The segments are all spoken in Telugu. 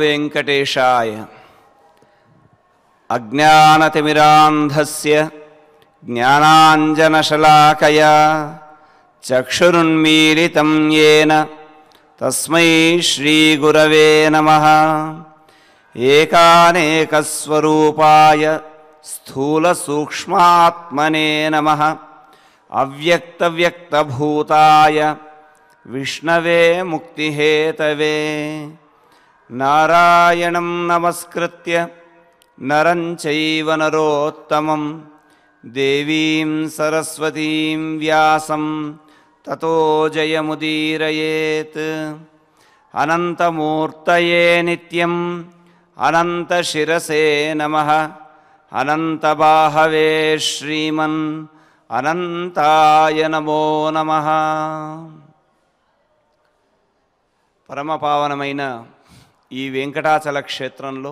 वेङ्कटेशाय अज्ञानतिमिरान्धस्य ज्ञानाञ्जनशलाकया चक्षुरुन्मीलितं येन तस्मै श्रीगुरवे नमः एकानेकस्वरूपाय स्थूलसूक्ष्मात्मने नमः अव्यक्तव्यक्तभूताय विष्णवे मुक्तिहेतवे नारायणं नमस्कृत्य नरं चैव नरोत्तमं देवीं सरस्वतीं व्यासं ततो जयमुदीरयेत् अनन्तमूर्तये नित्यम् अनन्तशिरसे नमः अनन्तबाहवे श्रीमन् अनन्ताय नमो नमः परमपावनमयेन ఈ వెంకటాచల క్షేత్రంలో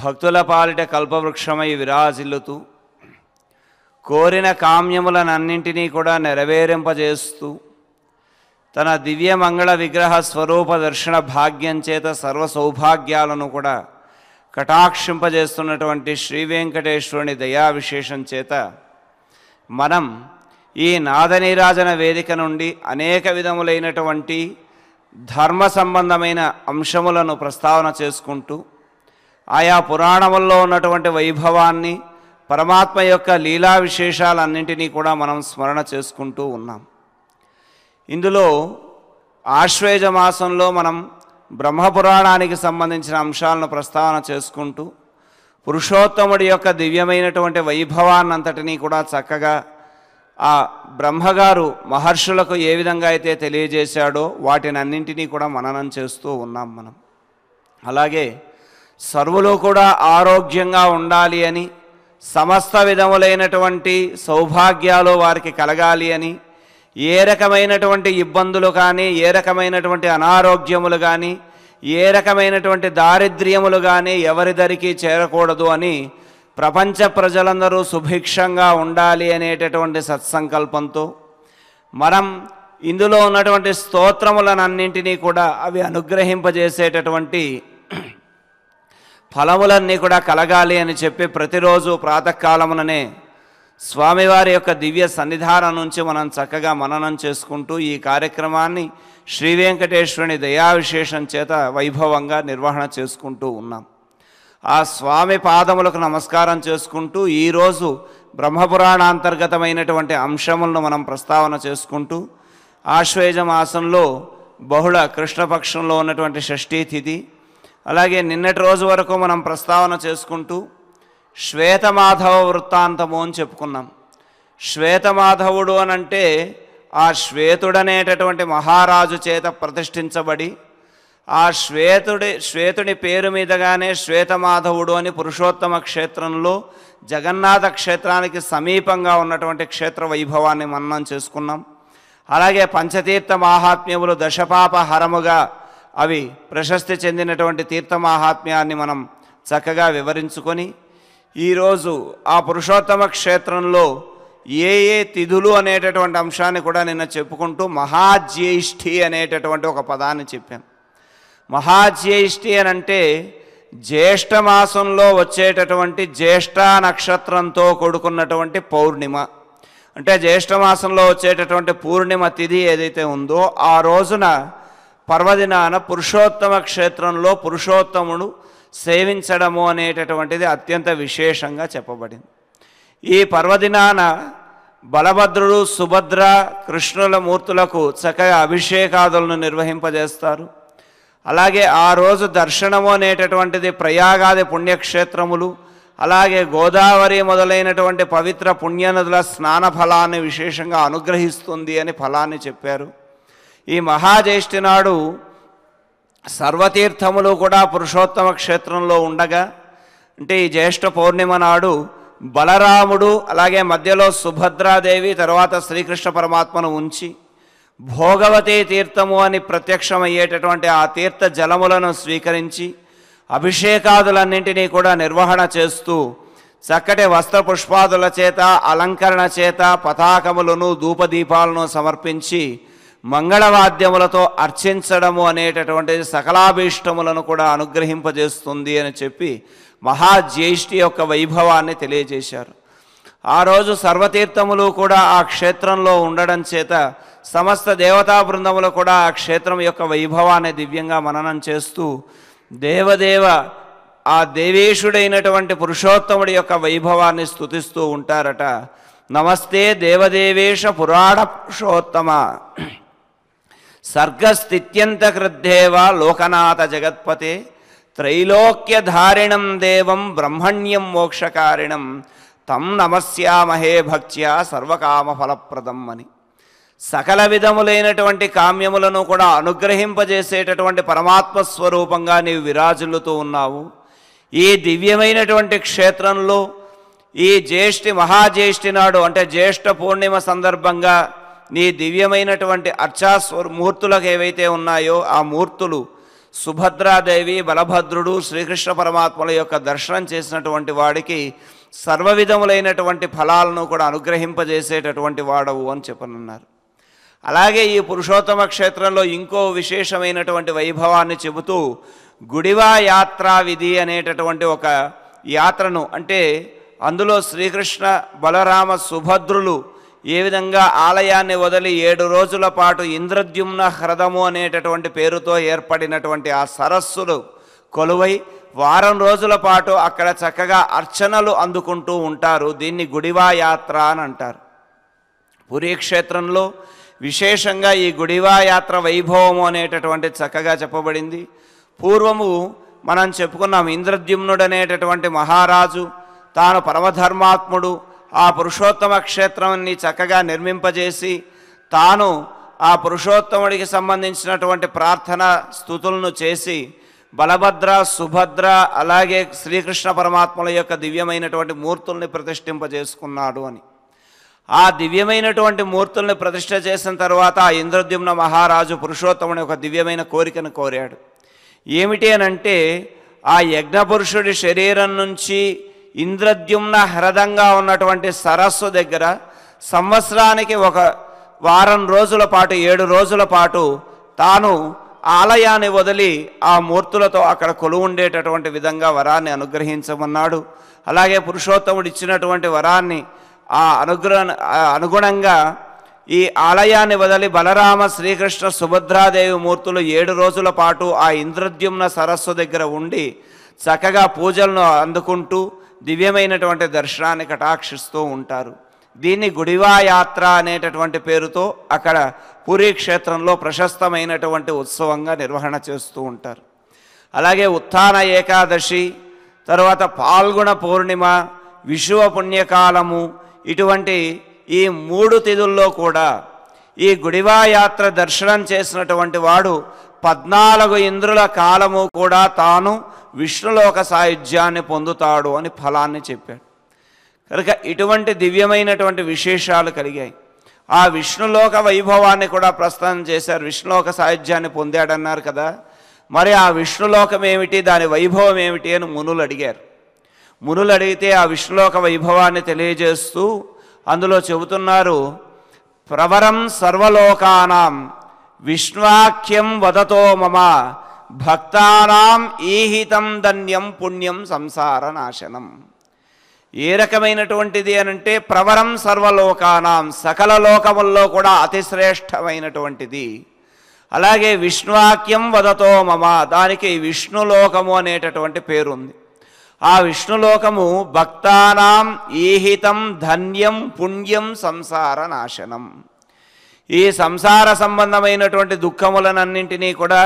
భక్తుల పాలిట కల్పవృక్షమై విరాజిల్లుతూ కోరిన కామ్యములనన్నింటినీ కూడా నెరవేరింపజేస్తూ తన దివ్య మంగళ విగ్రహ స్వరూప దర్శన భాగ్యం చేత సర్వ సౌభాగ్యాలను కూడా కటాక్షింపజేస్తున్నటువంటి శ్రీ వెంకటేశ్వరుని దయా విశేషం చేత మనం ఈ నాదనీరాజన వేదిక నుండి అనేక విధములైనటువంటి ధర్మ సంబంధమైన అంశములను ప్రస్తావన చేసుకుంటూ ఆయా పురాణముల్లో ఉన్నటువంటి వైభవాన్ని పరమాత్మ యొక్క లీలా విశేషాలన్నింటినీ కూడా మనం స్మరణ చేసుకుంటూ ఉన్నాం ఇందులో ఆశ్వేజ మాసంలో మనం బ్రహ్మపురాణానికి సంబంధించిన అంశాలను ప్రస్తావన చేసుకుంటూ పురుషోత్తముడి యొక్క దివ్యమైనటువంటి వైభవాన్నంతటినీ కూడా చక్కగా ఆ బ్రహ్మగారు మహర్షులకు ఏ విధంగా అయితే తెలియజేశాడో వాటిని అన్నింటినీ కూడా మననం చేస్తూ ఉన్నాం మనం అలాగే సర్వులు కూడా ఆరోగ్యంగా ఉండాలి అని సమస్త విధములైనటువంటి సౌభాగ్యాలు వారికి కలగాలి అని ఏ రకమైనటువంటి ఇబ్బందులు కానీ ఏ రకమైనటువంటి అనారోగ్యములు కానీ ఏ రకమైనటువంటి దారిద్ర్యములు కానీ ఎవరిదరికీ చేరకూడదు అని ప్రపంచ ప్రజలందరూ సుభిక్షంగా ఉండాలి అనేటటువంటి సత్సంకల్పంతో మనం ఇందులో ఉన్నటువంటి స్తోత్రములనన్నింటినీ కూడా అవి అనుగ్రహింపజేసేటటువంటి ఫలములన్నీ కూడా కలగాలి అని చెప్పి ప్రతిరోజు ప్రాతకాలముననే స్వామివారి యొక్క దివ్య సన్నిధానం నుంచి మనం చక్కగా మననం చేసుకుంటూ ఈ కార్యక్రమాన్ని శ్రీ వెంకటేశ్వరుని దయావిశేషం చేత వైభవంగా నిర్వహణ చేసుకుంటూ ఉన్నాం ఆ స్వామి పాదములకు నమస్కారం చేసుకుంటూ ఈరోజు బ్రహ్మపురాణాంతర్గతమైనటువంటి అంశములను మనం ప్రస్తావన చేసుకుంటూ ఆశ్వేజ మాసంలో బహుళ కృష్ణపక్షంలో ఉన్నటువంటి షష్ఠీ తిథి అలాగే నిన్నటి రోజు వరకు మనం ప్రస్తావన చేసుకుంటూ శ్వేతమాధవ వృత్తాంతము అని చెప్పుకున్నాం శ్వేతమాధవుడు అనంటే ఆ శ్వేతుడనేటటువంటి మహారాజు చేత ప్రతిష్ఠించబడి ఆ శ్వేతుడి శ్వేతుని పేరు మీదగానే శ్వేతమాధవుడు అని పురుషోత్తమ క్షేత్రంలో జగన్నాథ క్షేత్రానికి సమీపంగా ఉన్నటువంటి క్షేత్ర వైభవాన్ని మనం చేసుకున్నాం అలాగే పంచతీర్థ మహాత్మ్యములు దశపాప హరముగా అవి ప్రశస్తి చెందినటువంటి తీర్థ మహాత్మ్యాన్ని మనం చక్కగా వివరించుకొని ఈరోజు ఆ పురుషోత్తమ క్షేత్రంలో ఏ ఏ తిథులు అనేటటువంటి అంశాన్ని కూడా నిన్న చెప్పుకుంటూ మహాజ్యేష్ఠి అనేటటువంటి ఒక పదాన్ని చెప్పాను మహాజ్యేష్ఠి అని అంటే జ్యేష్ఠమాసంలో వచ్చేటటువంటి జ్యేష్ఠ నక్షత్రంతో కూడుకున్నటువంటి పౌర్ణిమ అంటే జ్యేష్ఠమాసంలో వచ్చేటటువంటి పూర్ణిమ తిథి ఏదైతే ఉందో ఆ రోజున పర్వదినాన పురుషోత్తమ క్షేత్రంలో పురుషోత్తముడు సేవించడము అనేటటువంటిది అత్యంత విశేషంగా చెప్పబడింది ఈ పర్వదినాన బలభద్రుడు సుభద్ర కృష్ణుల మూర్తులకు చక్కగా అభిషేకాదులను నిర్వహింపజేస్తారు అలాగే ఆ రోజు దర్శనము అనేటటువంటిది ప్రయాగాది పుణ్యక్షేత్రములు అలాగే గోదావరి మొదలైనటువంటి పవిత్ర పుణ్యనదుల స్నాన ఫలాన్ని విశేషంగా అనుగ్రహిస్తుంది అని ఫలాన్ని చెప్పారు ఈ మహాజ్యేష్ఠి నాడు సర్వతీర్థములు కూడా పురుషోత్తమ క్షేత్రంలో ఉండగా అంటే ఈ జ్యేష్ఠ పౌర్ణిమ నాడు బలరాముడు అలాగే మధ్యలో సుభద్రాదేవి తర్వాత శ్రీకృష్ణ పరమాత్మను ఉంచి భోగవతి తీర్థము అని ప్రత్యక్షమయ్యేటటువంటి ఆ తీర్థ జలములను స్వీకరించి అభిషేకాదులన్నింటినీ కూడా నిర్వహణ చేస్తూ చక్కటి వస్త్ర పుష్పాదుల చేత అలంకరణ చేత పతాకములను ధూపదీపాలను సమర్పించి మంగళవాద్యములతో అర్చించడము అనేటటువంటి సకలాభీష్టములను కూడా అనుగ్రహింపజేస్తుంది అని చెప్పి మహాజ్యేష్ఠి యొక్క వైభవాన్ని తెలియజేశారు ఆ రోజు సర్వతీర్థములు కూడా ఆ క్షేత్రంలో ఉండడం చేత సమస్త దేవతా బృందములు కూడా ఆ క్షేత్రం యొక్క వైభవాన్ని దివ్యంగా మననం చేస్తూ దేవదేవ ఆ దేవేశుడైనటువంటి పురుషోత్తముడి యొక్క వైభవాన్ని స్థుతిస్తూ ఉంటారట నమస్తే దేవదేవేశ పురాణ పురుషోత్తమ సర్గస్థిత్యంతకృద్దేవ లోకనాథ జగత్పతే త్రైలోక్యధారిణం దేవం బ్రహ్మణ్యం మోక్షకారిణం తం నమస్యామహే భక్త్యా సర్వకామఫలప్రదం అని సకల విధములైనటువంటి కామ్యములను కూడా అనుగ్రహింపజేసేటటువంటి పరమాత్మ స్వరూపంగా నీవు విరాజులుతూ ఉన్నావు ఈ దివ్యమైనటువంటి క్షేత్రంలో ఈ జ్యేష్ఠి మహాజ్యేష్ఠి నాడు అంటే జ్యేష్ఠ పూర్ణిమ సందర్భంగా నీ దివ్యమైనటువంటి అర్చాస్వర మూర్తులకు ఏవైతే ఉన్నాయో ఆ మూర్తులు సుభద్రాదేవి బలభద్రుడు శ్రీకృష్ణ పరమాత్మల యొక్క దర్శనం చేసినటువంటి వాడికి సర్వవిధములైనటువంటి ఫలాలను కూడా అనుగ్రహింపజేసేటటువంటి వాడవు అని చెప్పనున్నారు అలాగే ఈ పురుషోత్తమ క్షేత్రంలో ఇంకో విశేషమైనటువంటి వైభవాన్ని చెబుతూ గుడివా యాత్రా విధి అనేటటువంటి ఒక యాత్రను అంటే అందులో శ్రీకృష్ణ బలరామ సుభద్రులు ఏ విధంగా ఆలయాన్ని వదిలి ఏడు రోజుల పాటు ఇంద్రద్యుమ్న హ్రదము అనేటటువంటి పేరుతో ఏర్పడినటువంటి ఆ సరస్సులు కొలువై వారం రోజుల పాటు అక్కడ చక్కగా అర్చనలు అందుకుంటూ ఉంటారు దీన్ని గుడివా యాత్ర అని అంటారు పురీక్షేత్రంలో విశేషంగా ఈ గుడివాయాత్ర వైభవము అనేటటువంటి చక్కగా చెప్పబడింది పూర్వము మనం చెప్పుకున్నాం ఇంద్రద్యుమ్నుడు అనేటటువంటి మహారాజు తాను పరమధర్మాత్ముడు ఆ పురుషోత్తమ క్షేత్రాన్ని చక్కగా నిర్మింపజేసి తాను ఆ పురుషోత్తముడికి సంబంధించినటువంటి ప్రార్థన స్థుతులను చేసి బలభద్ర సుభద్ర అలాగే శ్రీకృష్ణ పరమాత్మల యొక్క దివ్యమైనటువంటి మూర్తుల్ని ప్రతిష్ఠింపజేసుకున్నాడు అని ఆ దివ్యమైనటువంటి మూర్తుల్ని ప్రతిష్ట చేసిన తర్వాత ఆ ఇంద్రద్యుమ్న మహారాజు పురుషోత్తముని ఒక దివ్యమైన కోరికను కోరాడు ఏమిటి అనంటే ఆ యజ్ఞపురుషుడి శరీరం నుంచి ఇంద్రద్యుమ్న హ్రదంగా ఉన్నటువంటి సరస్సు దగ్గర సంవత్సరానికి ఒక వారం రోజుల పాటు ఏడు రోజుల పాటు తాను ఆలయాన్ని వదిలి ఆ మూర్తులతో అక్కడ కొలువు విధంగా వరాన్ని అనుగ్రహించమన్నాడు అలాగే పురుషోత్తముడు ఇచ్చినటువంటి వరాన్ని ఆ అనుగ్రహ అనుగుణంగా ఈ ఆలయాన్ని వదలి బలరామ శ్రీకృష్ణ సుభద్రాదేవి మూర్తులు ఏడు రోజుల పాటు ఆ ఇంద్రద్యుమ్న సరస్సు దగ్గర ఉండి చక్కగా పూజలను అందుకుంటూ దివ్యమైనటువంటి దర్శనాన్ని కటాక్షిస్తూ ఉంటారు దీన్ని గుడివాయాత్ర అనేటటువంటి పేరుతో అక్కడ పూరీ క్షేత్రంలో ప్రశస్తమైనటువంటి ఉత్సవంగా నిర్వహణ చేస్తూ ఉంటారు అలాగే ఉత్థాన ఏకాదశి తర్వాత పాల్గొన పౌర్ణిమ విషువ పుణ్యకాలము ఇటువంటి ఈ మూడు తిథుల్లో కూడా ఈ గుడివాయాత్ర దర్శనం చేసినటువంటి వాడు పద్నాలుగు ఇంద్రుల కాలము కూడా తాను విష్ణులోక సాయుధ్యాన్ని పొందుతాడు అని ఫలాన్ని చెప్పాడు కనుక ఇటువంటి దివ్యమైనటువంటి విశేషాలు కలిగాయి ఆ విష్ణులోక వైభవాన్ని కూడా ప్రస్థానం చేశారు విష్ణులోక సాయుధ్యాన్ని పొందాడన్నారు కదా మరి ఆ విష్ణులోకం ఏమిటి దాని వైభవం ఏమిటి అని మునులు అడిగారు మునులు అడిగితే ఆ విశ్లోక వైభవాన్ని తెలియజేస్తూ అందులో చెబుతున్నారు ప్రవరం సర్వలోకానాం విష్ణువాఖ్యం వదతో మమ భక్తానాం ఈహితం ధన్యం పుణ్యం సంసార నాశనం ఏ రకమైనటువంటిది అనంటే ప్రవరం సర్వలోకానాం సకల లోకముల్లో కూడా అతిశ్రేష్టమైనటువంటిది అలాగే విష్ణువాక్యం వదతో మమ దానికి విష్ణులోకము అనేటటువంటి పేరుంది ఆ విష్ణులోకము భక్తానాం ఈహితం ధన్యం పుణ్యం సంసార నాశనం ఈ సంసార సంబంధమైనటువంటి దుఃఖములనన్నింటినీ కూడా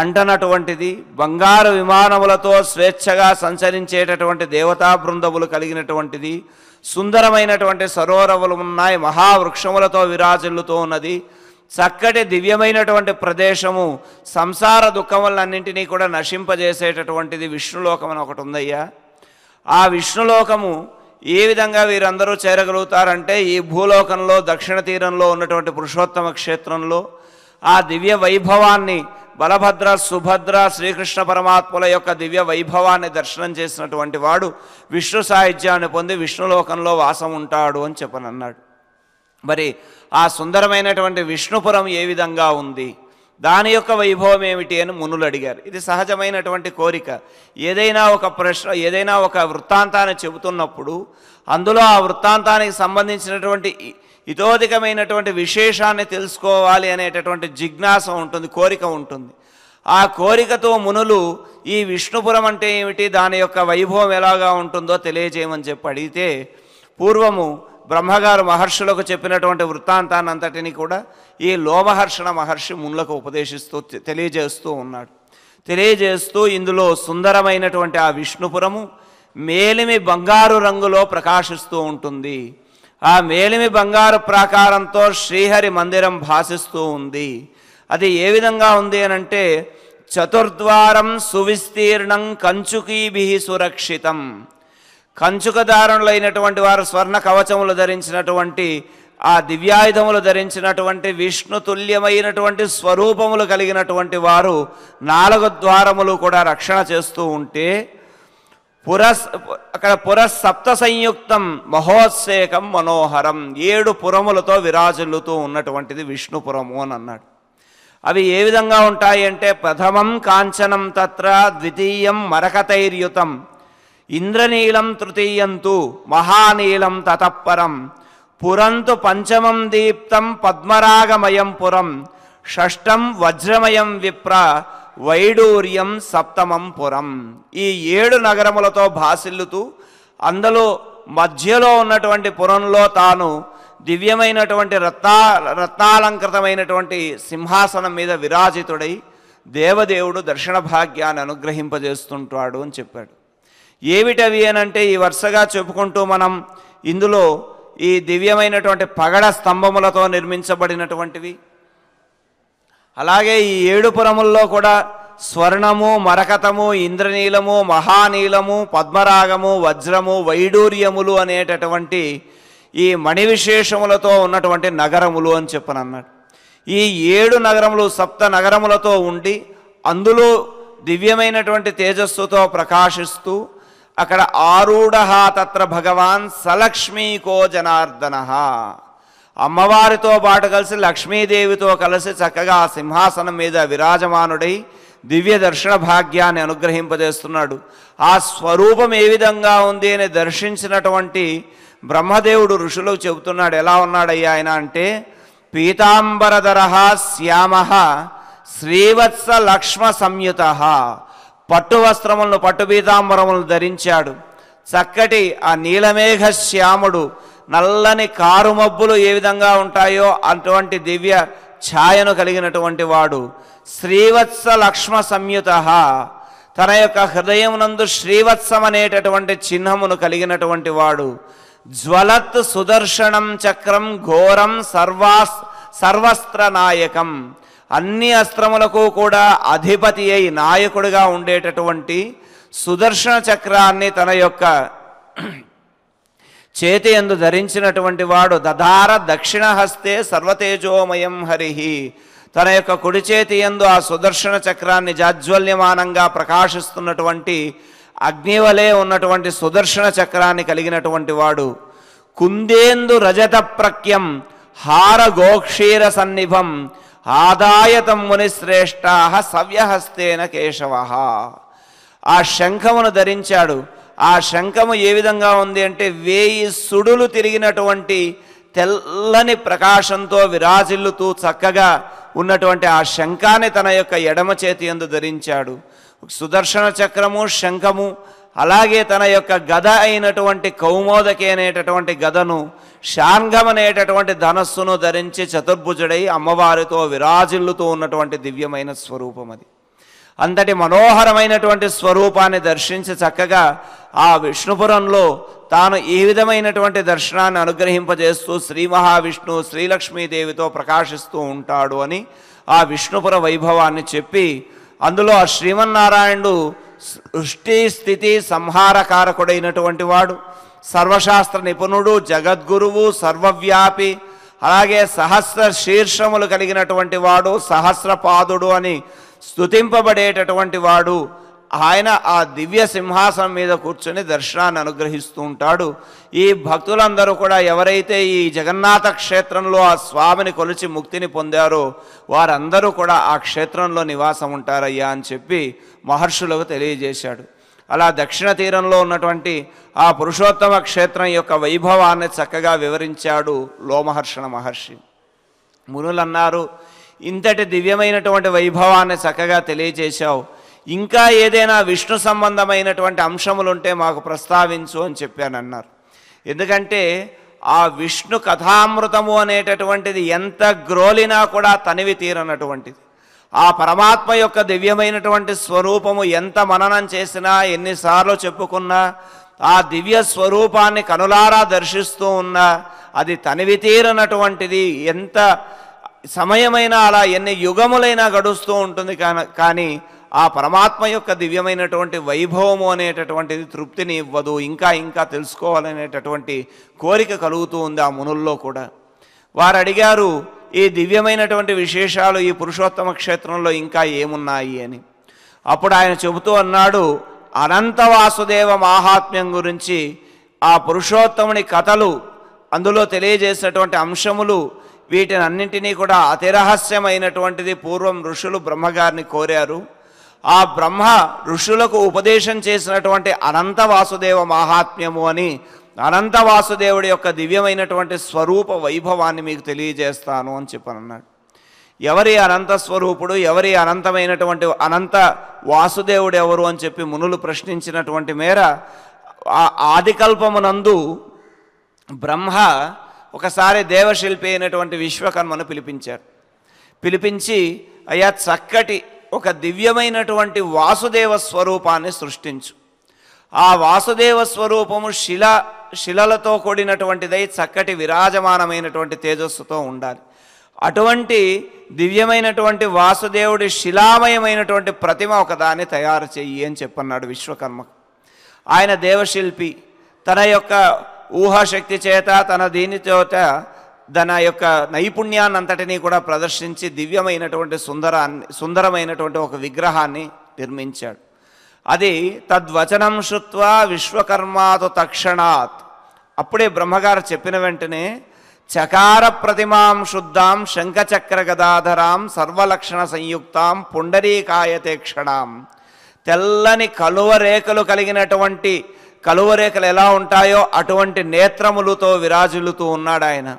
అంటనటువంటిది బంగారు విమానములతో స్వేచ్ఛగా సంచరించేటటువంటి దేవతా బృందములు కలిగినటువంటిది సుందరమైనటువంటి సరోవరములు ఉన్నాయి మహావృక్షములతో విరాజిల్లుతో ఉన్నది చక్కటి దివ్యమైనటువంటి ప్రదేశము సంసార దుఃఖములన్నింటినీ కూడా నశింపజేసేటటువంటిది విష్ణులోకం అని ఒకటి ఉందయ్యా ఆ విష్ణులోకము ఏ విధంగా వీరందరూ చేరగలుగుతారంటే ఈ భూలోకంలో దక్షిణ తీరంలో ఉన్నటువంటి పురుషోత్తమ క్షేత్రంలో ఆ దివ్య వైభవాన్ని బలభద్ర సుభద్ర శ్రీకృష్ణ పరమాత్ముల యొక్క దివ్య వైభవాన్ని దర్శనం చేసినటువంటి వాడు విష్ణు సాహిత్యాన్ని పొంది విష్ణులోకంలో వాసం ఉంటాడు అని చెప్పనన్నాడు మరి ఆ సుందరమైనటువంటి విష్ణుపురం ఏ విధంగా ఉంది దాని యొక్క వైభవం ఏమిటి అని మునులు అడిగారు ఇది సహజమైనటువంటి కోరిక ఏదైనా ఒక ప్రశ్న ఏదైనా ఒక వృత్తాంతాన్ని చెబుతున్నప్పుడు అందులో ఆ వృత్తాంతానికి సంబంధించినటువంటి ఇతోధికమైనటువంటి విశేషాన్ని తెలుసుకోవాలి అనేటటువంటి జిజ్ఞాస ఉంటుంది కోరిక ఉంటుంది ఆ కోరికతో మునులు ఈ విష్ణుపురం అంటే ఏమిటి దాని యొక్క వైభవం ఎలాగా ఉంటుందో తెలియజేయమని చెప్పి అడిగితే పూర్వము బ్రహ్మగారు మహర్షులకు చెప్పినటువంటి అంతటినీ కూడా ఈ లోమహర్షణ మహర్షి మునులకు ఉపదేశిస్తూ తెలియజేస్తూ ఉన్నాడు తెలియజేస్తూ ఇందులో సుందరమైనటువంటి ఆ విష్ణుపురము మేలిమి బంగారు రంగులో ప్రకాశిస్తూ ఉంటుంది ఆ మేలిమి బంగారు ప్రాకారంతో శ్రీహరి మందిరం భాసిస్తూ ఉంది అది ఏ విధంగా ఉంది అనంటే చతుర్ద్వారం సువిస్తీర్ణం కంచుకీభి సురక్షితం కంచుకదారులైనటువంటి వారు స్వర్ణ కవచములు ధరించినటువంటి ఆ దివ్యాయుధములు ధరించినటువంటి విష్ణు తుల్యమైనటువంటి స్వరూపములు కలిగినటువంటి వారు నాలుగు ద్వారములు కూడా రక్షణ చేస్తూ ఉంటే పురస్ అక్కడ పురస్ సప్త సంయుక్తం మహోత్సేకం మనోహరం ఏడు పురములతో విరాజిల్లుతూ ఉన్నటువంటిది విష్ణుపురము అని అన్నాడు అవి ఏ విధంగా ఉంటాయి అంటే ప్రథమం కాంచనం తత్ర ద్వితీయం మరకతైర్యుతం ఇంద్రనీలం తృతీయంతు మహానీలం తతపరం పురంతు పంచమం దీప్తం పద్మరాగమయం పురం షష్టం వజ్రమయం విప్ర వైడూర్యం సప్తమం పురం ఈ ఏడు నగరములతో భాసిల్లుతూ అందులో మధ్యలో ఉన్నటువంటి పురంలో తాను దివ్యమైనటువంటి రత్నా రత్నాలంకృతమైనటువంటి సింహాసనం మీద విరాజితుడై దేవదేవుడు దర్శన భాగ్యాన్ని అనుగ్రహింపజేస్తుంటాడు అని చెప్పాడు ఏమిటవి అనంటే ఈ వరుసగా చెప్పుకుంటూ మనం ఇందులో ఈ దివ్యమైనటువంటి పగడ స్తంభములతో నిర్మించబడినటువంటివి అలాగే ఈ ఏడు పురముల్లో కూడా స్వర్ణము మరకతము ఇంద్రనీలము మహానీలము పద్మరాగము వజ్రము వైడూర్యములు అనేటటువంటి ఈ మణి విశేషములతో ఉన్నటువంటి నగరములు అని చెప్పనన్నాడు ఈ ఏడు నగరములు సప్త నగరములతో ఉండి అందులో దివ్యమైనటువంటి తేజస్సుతో ప్రకాశిస్తూ అక్కడ ఆరూఢ తత్ర భగవాన్ సలక్ష్మీకో జనార్దన అమ్మవారితో పాటు కలిసి లక్ష్మీదేవితో కలిసి చక్కగా సింహాసనం మీద విరాజమానుడై దివ్య దర్శన భాగ్యాన్ని అనుగ్రహింపజేస్తున్నాడు ఆ స్వరూపం ఏ విధంగా ఉంది అని దర్శించినటువంటి బ్రహ్మదేవుడు ఋషులకు చెబుతున్నాడు ఎలా ఉన్నాడయ్యా ఆయన అంటే పీతాంబరధర శ్యామ శ్రీవత్స లక్ష్మ సంయుత పట్టు వస్త్రములను పట్టు పీతాంబరములు ధరించాడు చక్కటి ఆ నీలమేఘ శ్యాముడు నల్లని కారుమబ్బులు ఏ విధంగా ఉంటాయో అటువంటి దివ్య ఛాయను కలిగినటువంటి వాడు శ్రీవత్స లక్ష్మ సంయుత తన యొక్క హృదయమునందు శ్రీవత్సం అనేటటువంటి చిహ్నమును కలిగినటువంటి వాడు జ్వలత్ సుదర్శనం చక్రం ఘోరం సర్వా సర్వస్త్ర నాయకం అన్ని అస్త్రములకు కూడా అధిపతి అయి నాయకుడిగా ఉండేటటువంటి సుదర్శన చక్రాన్ని తన యొక్క చేతి ఎందు ధరించినటువంటి వాడు దధార దక్షిణ హస్తే సర్వతేజోమయం హరిహి తన యొక్క కుడి చేతి ఎందు ఆ సుదర్శన చక్రాన్ని జాజ్వల్యమానంగా ప్రకాశిస్తున్నటువంటి అగ్నివలే ఉన్నటువంటి సుదర్శన చక్రాన్ని కలిగినటువంటి వాడు కుందేందు రజత ప్రక్యం హారగోక్షీర సన్నిభం ఆదాయతం శ్రేష్టాహ సవ్యహస్తేన కేశవ ఆ శంఖమును ధరించాడు ఆ శంఖము ఏ విధంగా ఉంది అంటే వేయి సుడులు తిరిగినటువంటి తెల్లని ప్రకాశంతో విరాజిల్లుతూ చక్కగా ఉన్నటువంటి ఆ శంఖాన్ని తన యొక్క ఎడమ చేతి ఎందు ధరించాడు సుదర్శన చక్రము శంఖము అలాగే తన యొక్క గద అయినటువంటి కౌమోదకి అనేటటువంటి గదను శాంఘం అనేటటువంటి ధనస్సును ధరించి చతుర్భుజుడై అమ్మవారితో విరాజిల్లుతూ ఉన్నటువంటి దివ్యమైన స్వరూపం అది అంతటి మనోహరమైనటువంటి స్వరూపాన్ని దర్శించి చక్కగా ఆ విష్ణుపురంలో తాను ఈ విధమైనటువంటి దర్శనాన్ని అనుగ్రహింపజేస్తూ శ్రీ మహావిష్ణు శ్రీలక్ష్మీదేవితో ప్రకాశిస్తూ ఉంటాడు అని ఆ విష్ణుపుర వైభవాన్ని చెప్పి అందులో ఆ శ్రీమన్నారాయణుడు సృష్టి స్థితి సంహారకారకుడైనటువంటి వాడు సర్వశాస్త్ర నిపుణుడు జగద్గురువు సర్వవ్యాపి అలాగే సహస్ర శీర్షములు కలిగినటువంటి వాడు సహస్రపాదుడు అని స్థుతింపబడేటటువంటి వాడు ఆయన ఆ దివ్య సింహాసనం మీద కూర్చొని దర్శనాన్ని అనుగ్రహిస్తూ ఉంటాడు ఈ భక్తులందరూ కూడా ఎవరైతే ఈ జగన్నాథ క్షేత్రంలో ఆ స్వామిని కొలిచి ముక్తిని పొందారో వారందరూ కూడా ఆ క్షేత్రంలో నివాసం ఉంటారయ్యా అని చెప్పి మహర్షులకు తెలియజేశాడు అలా దక్షిణ తీరంలో ఉన్నటువంటి ఆ పురుషోత్తమ క్షేత్రం యొక్క వైభవాన్ని చక్కగా వివరించాడు లోమహర్షణ మహర్షి మునులన్నారు ఇంతటి దివ్యమైనటువంటి వైభవాన్ని చక్కగా తెలియజేశావు ఇంకా ఏదైనా విష్ణు సంబంధమైనటువంటి అంశములు ఉంటే మాకు ప్రస్తావించు అని చెప్పానన్నారు ఎందుకంటే ఆ విష్ణు కథామృతము అనేటటువంటిది ఎంత గ్రోలినా కూడా తనివి తీరనటువంటిది ఆ పరమాత్మ యొక్క దివ్యమైనటువంటి స్వరూపము ఎంత మననం చేసినా ఎన్నిసార్లు చెప్పుకున్నా ఆ దివ్య స్వరూపాన్ని కనులారా దర్శిస్తూ ఉన్నా అది తనివి తీరనటువంటిది ఎంత సమయమైనా అలా ఎన్ని యుగములైనా గడుస్తూ ఉంటుంది కానీ ఆ పరమాత్మ యొక్క దివ్యమైనటువంటి వైభవము అనేటటువంటిది తృప్తిని ఇవ్వదు ఇంకా ఇంకా తెలుసుకోవాలనేటటువంటి కోరిక కలుగుతూ ఉంది ఆ మునుల్లో కూడా వారు అడిగారు ఈ దివ్యమైనటువంటి విశేషాలు ఈ పురుషోత్తమ క్షేత్రంలో ఇంకా ఏమున్నాయి అని అప్పుడు ఆయన చెబుతూ అన్నాడు అనంత వాసుదేవ మాహాత్మ్యం గురించి ఆ పురుషోత్తముని కథలు అందులో తెలియజేసినటువంటి అంశములు వీటిని అన్నింటినీ కూడా అతిరహస్యమైనటువంటిది పూర్వం ఋషులు బ్రహ్మగారిని కోరారు ఆ బ్రహ్మ ఋషులకు ఉపదేశం చేసినటువంటి అనంత వాసుదేవ మహాత్మ్యము అని అనంత వాసుదేవుడి యొక్క దివ్యమైనటువంటి స్వరూప వైభవాన్ని మీకు తెలియజేస్తాను అని చెప్పనన్నాడు ఎవరి అనంత స్వరూపుడు ఎవరి అనంతమైనటువంటి అనంత వాసుదేవుడు ఎవరు అని చెప్పి మునులు ప్రశ్నించినటువంటి మేర ఆదికల్పమునందు బ్రహ్మ ఒకసారి దేవశిల్పి అయినటువంటి విశ్వకర్మను పిలిపించారు పిలిపించి అయ్యా చక్కటి ఒక దివ్యమైనటువంటి వాసుదేవ స్వరూపాన్ని సృష్టించు ఆ వాసుదేవ స్వరూపము శిల శిలలతో కూడినటువంటిదై చక్కటి విరాజమానమైనటువంటి తేజస్సుతో ఉండాలి అటువంటి దివ్యమైనటువంటి వాసుదేవుడి శిలామయమైనటువంటి ప్రతిమ ఒకదాన్ని తయారు చెయ్యి అని చెప్పన్నాడు విశ్వకర్మ ఆయన దేవశిల్పి తన యొక్క ఊహాశక్తి చేత తన దీని దాని యొక్క నైపుణ్యాన్ని అంతటినీ కూడా ప్రదర్శించి దివ్యమైనటువంటి సుందరాన్ని సుందరమైనటువంటి ఒక విగ్రహాన్ని నిర్మించాడు అది తద్వచనం శృత్వ విశ్వకర్మాతు తక్షణాత్ అప్పుడే బ్రహ్మగారు చెప్పిన వెంటనే చకార ప్రతిమాం శుద్ధాం శంఖచక్ర గదాధరాం సర్వలక్షణ సంయుక్తాం పుండరీకాయతే క్షణాం తెల్లని కలువ రేఖలు కలిగినటువంటి కలువ రేఖలు ఎలా ఉంటాయో అటువంటి నేత్రములతో విరాజులుతూ ఉన్నాడు ఆయన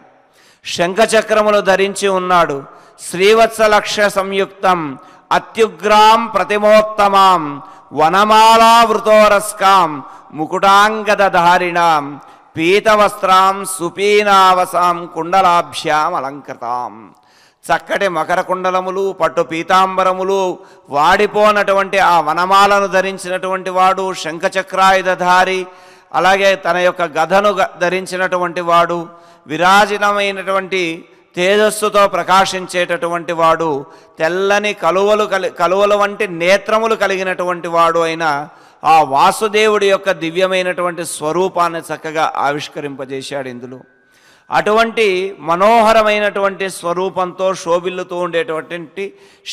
శంఖచక్రములు ధరించి ఉన్నాడు శ్రీవత్సలక్ష సంయుక్తం అత్యుగ్రాం ప్రతిమోత్తమాం వనమాలావృతోరస్కాం ముకుటాంగదధారిణాం పీతవస్త్రాం సుపీనావసాం కుండలాభ్యాం అలంకృతాం చక్కటి మకర కుండలములు పట్టు పీతాంబరములు వాడిపోనటువంటి ఆ వనమాలను ధరించినటువంటి వాడు శంఖచక్రాయుధధారి అలాగే తన యొక్క గదను ధరించినటువంటి వాడు విరాజితమైనటువంటి తేజస్సుతో ప్రకాశించేటటువంటి వాడు తెల్లని కలువలు కలి కలువలు వంటి నేత్రములు కలిగినటువంటి వాడు అయిన ఆ వాసుదేవుడి యొక్క దివ్యమైనటువంటి స్వరూపాన్ని చక్కగా ఆవిష్కరింపజేశాడు ఇందులో అటువంటి మనోహరమైనటువంటి స్వరూపంతో శోభిల్లుతూ ఉండేటటువంటి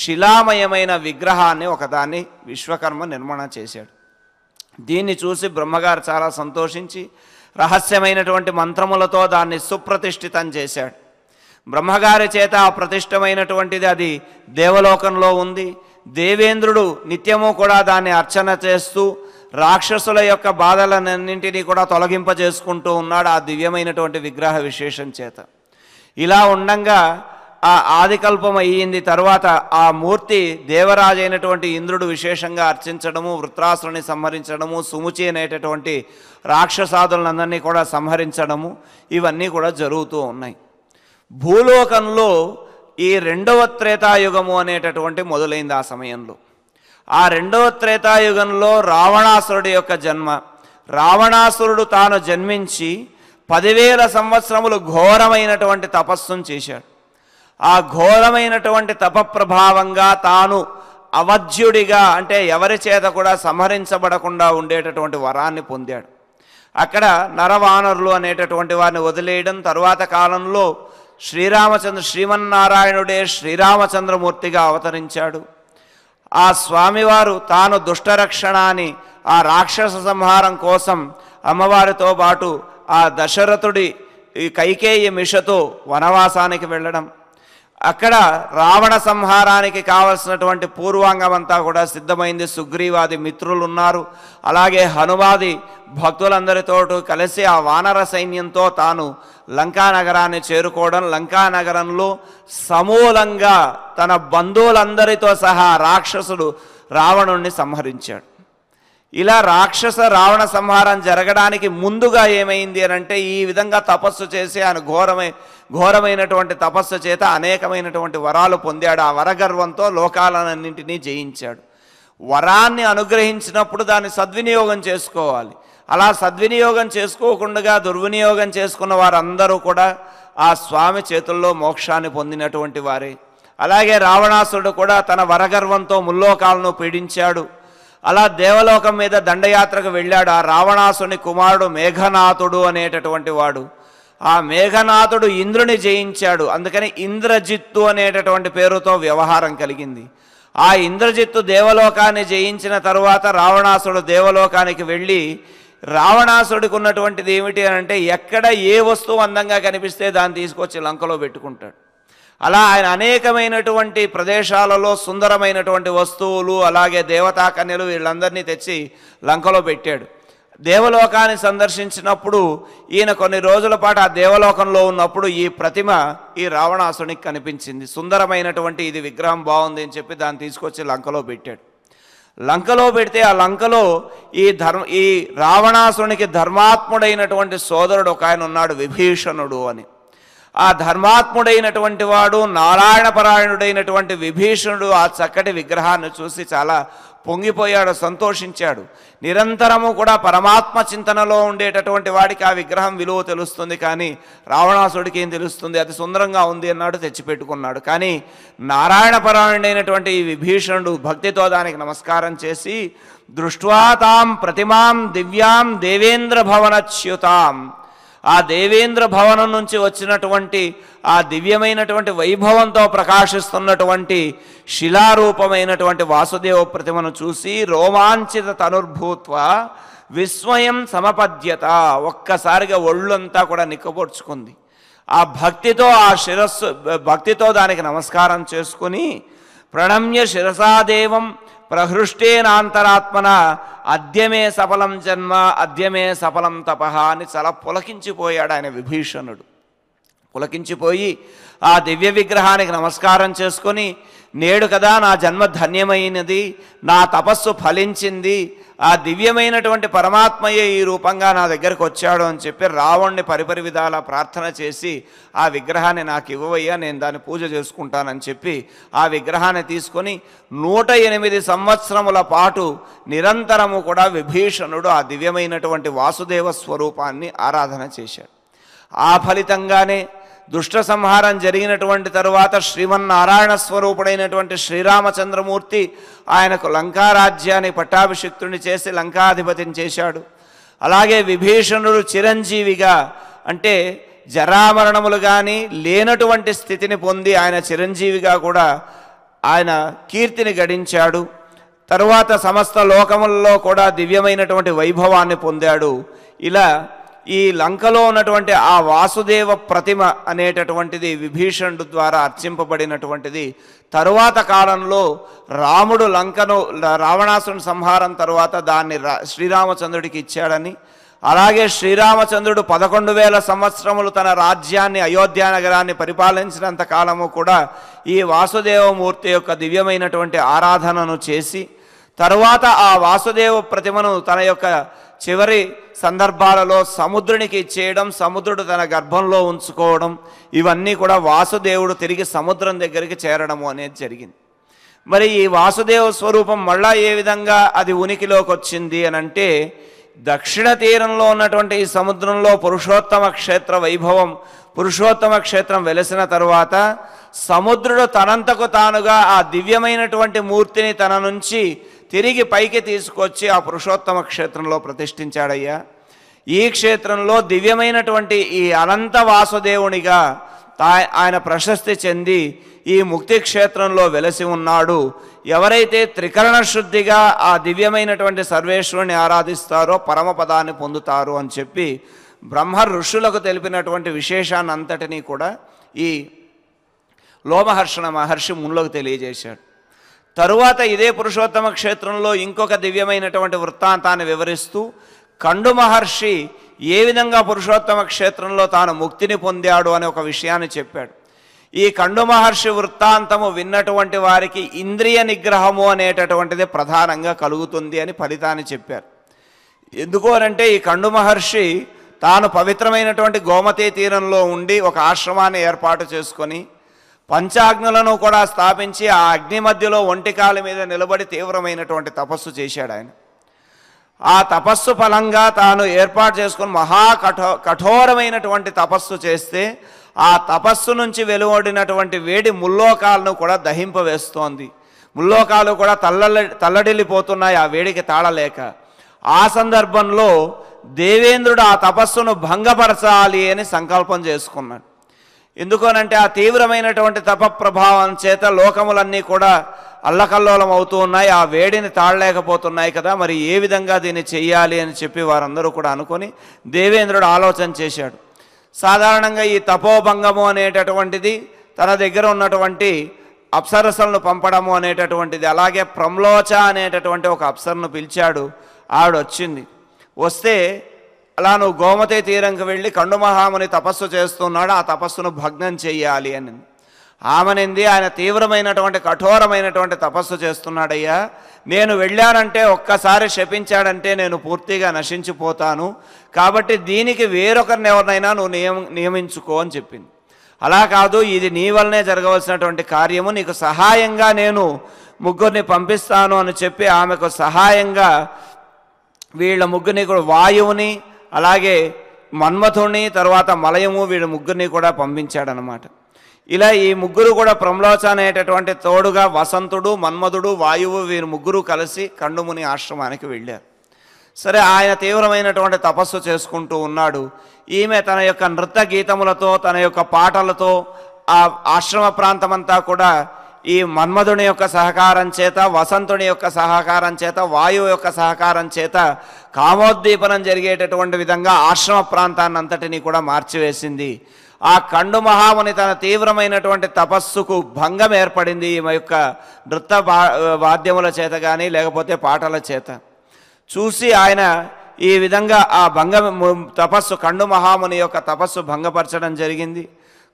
శిలామయమైన విగ్రహాన్ని ఒకదాన్ని విశ్వకర్మ నిర్మాణం చేశాడు దీన్ని చూసి బ్రహ్మగారు చాలా సంతోషించి రహస్యమైనటువంటి మంత్రములతో దాన్ని సుప్రతిష్ఠితం చేశాడు బ్రహ్మగారి చేత ప్రతిష్టమైనటువంటిది అది దేవలోకంలో ఉంది దేవేంద్రుడు నిత్యము కూడా దాన్ని అర్చన చేస్తూ రాక్షసుల యొక్క బాధలన్నింటినీ కూడా తొలగింపజేసుకుంటూ ఉన్నాడు ఆ దివ్యమైనటువంటి విగ్రహ విశేషం చేత ఇలా ఉండంగా ఆ ఆదికల్పం అయ్యింది తర్వాత ఆ మూర్తి దేవరాజు అయినటువంటి ఇంద్రుడు విశేషంగా అర్చించడము వృత్రాసుని సంహరించడము సుముచి అనేటటువంటి రాక్షసాదులందరినీ కూడా సంహరించడము ఇవన్నీ కూడా జరుగుతూ ఉన్నాయి భూలోకంలో ఈ రెండవ త్రేతాయుగము అనేటటువంటి మొదలైంది ఆ సమయంలో ఆ రెండవ త్రేతాయుగంలో రావణాసురుడి యొక్క జన్మ రావణాసురుడు తాను జన్మించి పదివేల సంవత్సరములు ఘోరమైనటువంటి తపస్సును చేశాడు ఆ ఘోరమైనటువంటి తపప్రభావంగా తాను అవధ్యుడిగా అంటే ఎవరి చేత కూడా సంహరించబడకుండా ఉండేటటువంటి వరాన్ని పొందాడు అక్కడ నరవానరులు అనేటటువంటి వారిని వదిలేయడం తరువాత కాలంలో శ్రీరామచంద్ర శ్రీమన్నారాయణుడే శ్రీరామచంద్రమూర్తిగా అవతరించాడు ఆ స్వామివారు తాను దుష్టరక్షణ అని ఆ రాక్షస సంహారం కోసం అమ్మవారితో పాటు ఆ దశరథుడి ఈ కైకేయి మిషతో వనవాసానికి వెళ్ళడం అక్కడ రావణ సంహారానికి కావలసినటువంటి పూర్వాంగం అంతా కూడా సిద్ధమైంది సుగ్రీవాది మిత్రులు ఉన్నారు అలాగే హనుమాది భక్తులందరితోటూ కలిసి ఆ వానర సైన్యంతో తాను లంకా నగరాన్ని చేరుకోవడం లంకా నగరంలో సమూలంగా తన బంధువులందరితో సహా రాక్షసుడు రావణుణ్ణి సంహరించాడు ఇలా రాక్షస రావణ సంహారం జరగడానికి ముందుగా ఏమైంది అని అంటే ఈ విధంగా తపస్సు చేసి ఆయన ఘోరమై ఘోరమైనటువంటి తపస్సు చేత అనేకమైనటువంటి వరాలు పొందాడు ఆ వరగర్వంతో లోకాలన్నింటినీ జయించాడు వరాన్ని అనుగ్రహించినప్పుడు దాన్ని సద్వినియోగం చేసుకోవాలి అలా సద్వినియోగం చేసుకోకుండా దుర్వినియోగం చేసుకున్న వారందరూ కూడా ఆ స్వామి చేతుల్లో మోక్షాన్ని పొందినటువంటి వారే అలాగే రావణాసుడు కూడా తన వరగర్వంతో ముల్లోకాలను పీడించాడు అలా దేవలోకం మీద దండయాత్రకు వెళ్ళాడు ఆ రావణాసుని కుమారుడు మేఘనాథుడు అనేటటువంటి వాడు ఆ మేఘనాథుడు ఇంద్రుని జయించాడు అందుకని ఇంద్రజిత్తు అనేటటువంటి పేరుతో వ్యవహారం కలిగింది ఆ ఇంద్రజిత్తు దేవలోకాన్ని జయించిన తరువాత రావణాసుడు దేవలోకానికి వెళ్ళి రావణాసుడికి ఉన్నటువంటిది ఏమిటి అని అంటే ఎక్కడ ఏ వస్తువు అందంగా కనిపిస్తే దాన్ని తీసుకొచ్చి లంకలో పెట్టుకుంటాడు అలా ఆయన అనేకమైనటువంటి ప్రదేశాలలో సుందరమైనటువంటి వస్తువులు అలాగే దేవతా కన్యలు వీళ్ళందరినీ తెచ్చి లంకలో పెట్టాడు దేవలోకాన్ని సందర్శించినప్పుడు ఈయన కొన్ని రోజుల పాటు ఆ దేవలోకంలో ఉన్నప్పుడు ఈ ప్రతిమ ఈ రావణాసునికి కనిపించింది సుందరమైనటువంటి ఇది విగ్రహం బాగుంది అని చెప్పి దాన్ని తీసుకొచ్చి లంకలో పెట్టాడు లంకలో పెడితే ఆ లంకలో ఈ ధర్మ ఈ రావణాసునికి ధర్మాత్ముడైనటువంటి సోదరుడు ఒక ఆయన ఉన్నాడు విభీషణుడు అని ఆ ధర్మాత్ముడైనటువంటి వాడు నారాయణపరాయణుడైనటువంటి విభీషణుడు ఆ చక్కటి విగ్రహాన్ని చూసి చాలా పొంగిపోయాడు సంతోషించాడు నిరంతరము కూడా పరమాత్మ చింతనలో ఉండేటటువంటి వాడికి ఆ విగ్రహం విలువ తెలుస్తుంది కానీ రావణాసుడికి ఏం తెలుస్తుంది అది సుందరంగా ఉంది అన్నాడు తెచ్చిపెట్టుకున్నాడు కానీ పరాయణుడైనటువంటి ఈ విభీషణుడు భక్తితో దానికి నమస్కారం చేసి దృష్ట్వా తాం ప్రతిమాం దివ్యాం దేవేంద్ర భవనచ్యుతాం ఆ దేవేంద్ర భవనం నుంచి వచ్చినటువంటి ఆ దివ్యమైనటువంటి వైభవంతో ప్రకాశిస్తున్నటువంటి శిలారూపమైనటువంటి వాసుదేవ ప్రతిమను చూసి రోమాంచిత తనుర్భూత్వ విస్మయం సమపద్యత ఒక్కసారిగా ఒళ్ళంతా కూడా నిక్కబొడ్చుకుంది ఆ భక్తితో ఆ శిరస్సు భక్తితో దానికి నమస్కారం చేసుకుని ప్రణమ్య శిరసాదేవం ప్రహృష్టేనాంతరాత్మన అద్యమే సఫలం జన్మ అద్యమే సఫలం తపహ అని చాలా పులకించిపోయాడు ఆయన విభీషణుడు పులకించిపోయి ఆ దివ్య విగ్రహానికి నమస్కారం చేసుకొని నేడు కదా నా జన్మ ధన్యమైనది నా తపస్సు ఫలించింది ఆ దివ్యమైనటువంటి పరమాత్మయే ఈ రూపంగా నా దగ్గరకు వచ్చాడు అని చెప్పి రావణ్ణి పరిపరి విధాల ప్రార్థన చేసి ఆ విగ్రహాన్ని నాకు ఇవ్వవయ్యా నేను దాన్ని పూజ చేసుకుంటానని చెప్పి ఆ విగ్రహాన్ని తీసుకొని నూట ఎనిమిది సంవత్సరముల పాటు నిరంతరము కూడా విభీషణుడు ఆ దివ్యమైనటువంటి వాసుదేవ స్వరూపాన్ని ఆరాధన చేశాడు ఆ ఫలితంగానే దుష్ట సంహారం జరిగినటువంటి తరువాత శ్రీమన్నారాయణ స్వరూపుడైనటువంటి శ్రీరామచంద్రమూర్తి ఆయనకు లంకారాజ్యాన్ని పట్టాభిషిక్తుని చేసి లంకాధిపతిని చేశాడు అలాగే విభీషణుడు చిరంజీవిగా అంటే జరామరణములు కానీ లేనటువంటి స్థితిని పొంది ఆయన చిరంజీవిగా కూడా ఆయన కీర్తిని గడించాడు తరువాత సమస్త లోకముల్లో కూడా దివ్యమైనటువంటి వైభవాన్ని పొందాడు ఇలా ఈ లంకలో ఉన్నటువంటి ఆ వాసుదేవ ప్రతిమ అనేటటువంటిది విభీషణుడు ద్వారా అర్చింపబడినటువంటిది తరువాత కాలంలో రాముడు లంకను రావణాసురుని సంహారం తర్వాత దాన్ని శ్రీరామచంద్రుడికి ఇచ్చాడని అలాగే శ్రీరామచంద్రుడు పదకొండు వేల సంవత్సరములు తన రాజ్యాన్ని అయోధ్య నగరాన్ని పరిపాలించినంత కాలము కూడా ఈ వాసుదేవమూర్తి యొక్క దివ్యమైనటువంటి ఆరాధనను చేసి తరువాత ఆ వాసుదేవ ప్రతిమను తన యొక్క చివరి సందర్భాలలో సముద్రునికి చేయడం సముద్రుడు తన గర్భంలో ఉంచుకోవడం ఇవన్నీ కూడా వాసుదేవుడు తిరిగి సముద్రం దగ్గరికి చేరడము అనేది జరిగింది మరి ఈ వాసుదేవ స్వరూపం మళ్ళా ఏ విధంగా అది ఉనికిలోకి వచ్చింది అని అంటే దక్షిణ తీరంలో ఉన్నటువంటి ఈ సముద్రంలో పురుషోత్తమ క్షేత్ర వైభవం పురుషోత్తమ క్షేత్రం వెలిసిన తరువాత సముద్రుడు తనంతకు తానుగా ఆ దివ్యమైనటువంటి మూర్తిని తన నుంచి తిరిగి పైకి తీసుకొచ్చి ఆ పురుషోత్తమ క్షేత్రంలో ప్రతిష్ఠించాడయ్యా ఈ క్షేత్రంలో దివ్యమైనటువంటి ఈ అనంత వాసుదేవునిగా తా ఆయన ప్రశస్తి చెంది ఈ ముక్తి క్షేత్రంలో వెలసి ఉన్నాడు ఎవరైతే త్రికరణ శుద్ధిగా ఆ దివ్యమైనటువంటి సర్వేశ్వరుని ఆరాధిస్తారో పరమపదాన్ని పొందుతారు అని చెప్పి బ్రహ్మ ఋషులకు తెలిపినటువంటి విశేషాన్ని అంతటినీ కూడా ఈ లోమహర్షణ మహర్షి మున్లోకి తెలియజేశాడు తరువాత ఇదే పురుషోత్తమ క్షేత్రంలో ఇంకొక దివ్యమైనటువంటి వృత్తాంతాన్ని వివరిస్తూ కండు మహర్షి ఏ విధంగా పురుషోత్తమ క్షేత్రంలో తాను ముక్తిని పొందాడు అనే ఒక విషయాన్ని చెప్పాడు ఈ కండు మహర్షి వృత్తాంతము విన్నటువంటి వారికి ఇంద్రియ నిగ్రహము అనేటటువంటిది ప్రధానంగా కలుగుతుంది అని ఫలితాన్ని చెప్పారు ఎందుకోనంటే ఈ కండు మహర్షి తాను పవిత్రమైనటువంటి గోమతీ తీరంలో ఉండి ఒక ఆశ్రమాన్ని ఏర్పాటు చేసుకొని పంచాగ్నులను కూడా స్థాపించి ఆ అగ్ని మధ్యలో ఒంటికాల మీద నిలబడి తీవ్రమైనటువంటి తపస్సు చేశాడు ఆయన ఆ తపస్సు ఫలంగా తాను ఏర్పాటు చేసుకుని మహా కఠో కఠోరమైనటువంటి తపస్సు చేస్తే ఆ తపస్సు నుంచి వెలువడినటువంటి వేడి ముల్లోకాలను కూడా దహింపవేస్తోంది ముల్లోకాలు కూడా తల్లడి తల్లడిల్లిపోతున్నాయి ఆ వేడికి తాళలేక ఆ సందర్భంలో దేవేంద్రుడు ఆ తపస్సును భంగపరచాలి అని సంకల్పం చేసుకున్నాడు ఎందుకోనంటే ఆ తీవ్రమైనటువంటి తప ప్రభావం చేత లోకములన్నీ కూడా అల్లకల్లోలం అవుతూ ఉన్నాయి ఆ వేడిని తాళలేకపోతున్నాయి కదా మరి ఏ విధంగా దీన్ని చెయ్యాలి అని చెప్పి వారందరూ కూడా అనుకొని దేవేంద్రుడు ఆలోచన చేశాడు సాధారణంగా ఈ తపోభంగము అనేటటువంటిది తన దగ్గర ఉన్నటువంటి అప్సరసలను పంపడము అనేటటువంటిది అలాగే ప్రమ్లోచ అనేటటువంటి ఒక అప్సరను పిలిచాడు ఆవిడొచ్చింది వస్తే అలా నువ్వు గోమతే తీరంకి వెళ్ళి కండు మహాముని తపస్సు చేస్తున్నాడు ఆ తపస్సును భగ్నం చేయాలి అని ఆమెనింది ఆయన తీవ్రమైనటువంటి కఠోరమైనటువంటి తపస్సు చేస్తున్నాడయ్యా నేను వెళ్ళానంటే ఒక్కసారి శపించాడంటే నేను పూర్తిగా నశించిపోతాను కాబట్టి దీనికి వేరొకరిని ఎవరినైనా నువ్వు నియమ నియమించుకో అని చెప్పింది అలా కాదు ఇది నీ వల్లనే జరగవలసినటువంటి కార్యము నీకు సహాయంగా నేను ముగ్గురిని పంపిస్తాను అని చెప్పి ఆమెకు సహాయంగా వీళ్ళ ముగ్గురిని కూడా వాయువుని అలాగే మన్మథుణ్ణి తర్వాత మలయము వీడి ముగ్గురిని కూడా పంపించాడనమాట ఇలా ఈ ముగ్గురు కూడా ప్రమ్లోచ అనేటటువంటి తోడుగా వసంతుడు మన్మధుడు వాయువు వీరు ముగ్గురు కలిసి కండుముని ఆశ్రమానికి వెళ్ళారు సరే ఆయన తీవ్రమైనటువంటి తపస్సు చేసుకుంటూ ఉన్నాడు ఈమె తన యొక్క నృత్య గీతములతో తన యొక్క పాటలతో ఆ ఆశ్రమ ప్రాంతమంతా కూడా ఈ మన్మధుని యొక్క సహకారం చేత వసంతుని యొక్క సహకారం చేత వాయువు యొక్క సహకారం చేత కామోద్దీపనం జరిగేటటువంటి విధంగా ఆశ్రమ ప్రాంతాన్ని అంతటినీ కూడా మార్చివేసింది ఆ కండు మహాముని తన తీవ్రమైనటువంటి తపస్సుకు భంగం ఏర్పడింది ఈమె యొక్క నృత్య వాద్యముల చేత కానీ లేకపోతే పాటల చేత చూసి ఆయన ఈ విధంగా ఆ భంగం తపస్సు కండు మహాముని యొక్క తపస్సు భంగపరచడం జరిగింది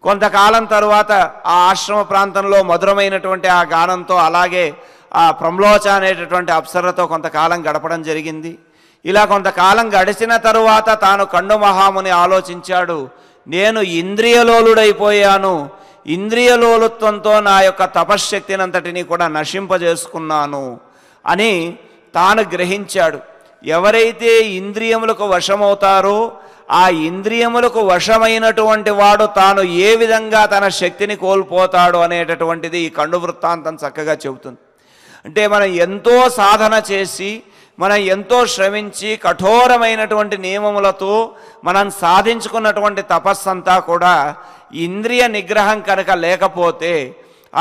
కొంతకాలం తరువాత ఆ ఆశ్రమ ప్రాంతంలో మధురమైనటువంటి ఆ గానంతో అలాగే ఆ ప్రమ్లోచ అనేటటువంటి అప్సరతో కొంతకాలం గడపడం జరిగింది ఇలా కొంతకాలం గడిచిన తరువాత తాను కండు మహాముని ఆలోచించాడు నేను ఇంద్రియలోలుడైపోయాను ఇంద్రియలోలుత్వంతో నా యొక్క తపశ్శక్తినంతటిని కూడా నశింపజేసుకున్నాను అని తాను గ్రహించాడు ఎవరైతే ఇంద్రియములకు వశమవుతారో ఆ ఇంద్రియములకు వశమైనటువంటి వాడు తాను ఏ విధంగా తన శక్తిని కోల్పోతాడు అనేటటువంటిది ఈ కండు వృత్తాంతం చక్కగా చెబుతుంది అంటే మనం ఎంతో సాధన చేసి మనం ఎంతో శ్రమించి కఠోరమైనటువంటి నియమములతో మనం సాధించుకున్నటువంటి తపస్సంతా కూడా ఇంద్రియ నిగ్రహం కనుక లేకపోతే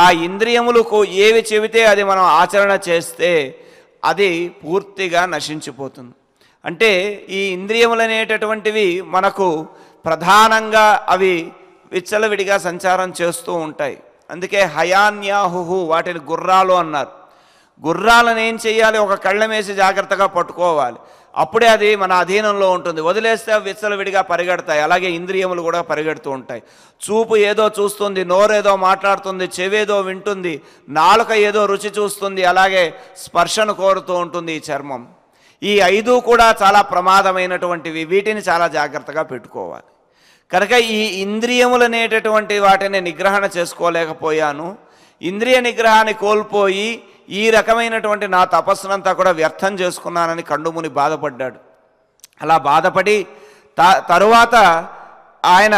ఆ ఇంద్రియములకు ఏవి చెబితే అది మనం ఆచరణ చేస్తే అది పూర్తిగా నశించిపోతుంది అంటే ఈ అనేటటువంటివి మనకు ప్రధానంగా అవి విచ్చలవిడిగా సంచారం చేస్తూ ఉంటాయి అందుకే హయాన్యాహుహు వాటిని గుర్రాలు అన్నారు గుర్రాలను ఏం చేయాలి ఒక కళ్ళమేసి జాగ్రత్తగా పట్టుకోవాలి అప్పుడే అది మన అధీనంలో ఉంటుంది వదిలేస్తే విచ్చలవిడిగా పరిగెడతాయి అలాగే ఇంద్రియములు కూడా పరిగెడుతూ ఉంటాయి చూపు ఏదో చూస్తుంది నోరేదో మాట్లాడుతుంది చెవేదో వింటుంది నాలుక ఏదో రుచి చూస్తుంది అలాగే స్పర్శను కోరుతూ ఉంటుంది ఈ చర్మం ఈ ఐదు కూడా చాలా ప్రమాదమైనటువంటివి వీటిని చాలా జాగ్రత్తగా పెట్టుకోవాలి కనుక ఈ ఇంద్రియములు అనేటటువంటి వాటిని నిగ్రహణ చేసుకోలేకపోయాను ఇంద్రియ నిగ్రహాన్ని కోల్పోయి ఈ రకమైనటువంటి నా తపస్సునంతా కూడా వ్యర్థం చేసుకున్నానని కండుముని బాధపడ్డాడు అలా బాధపడి తరువాత ఆయన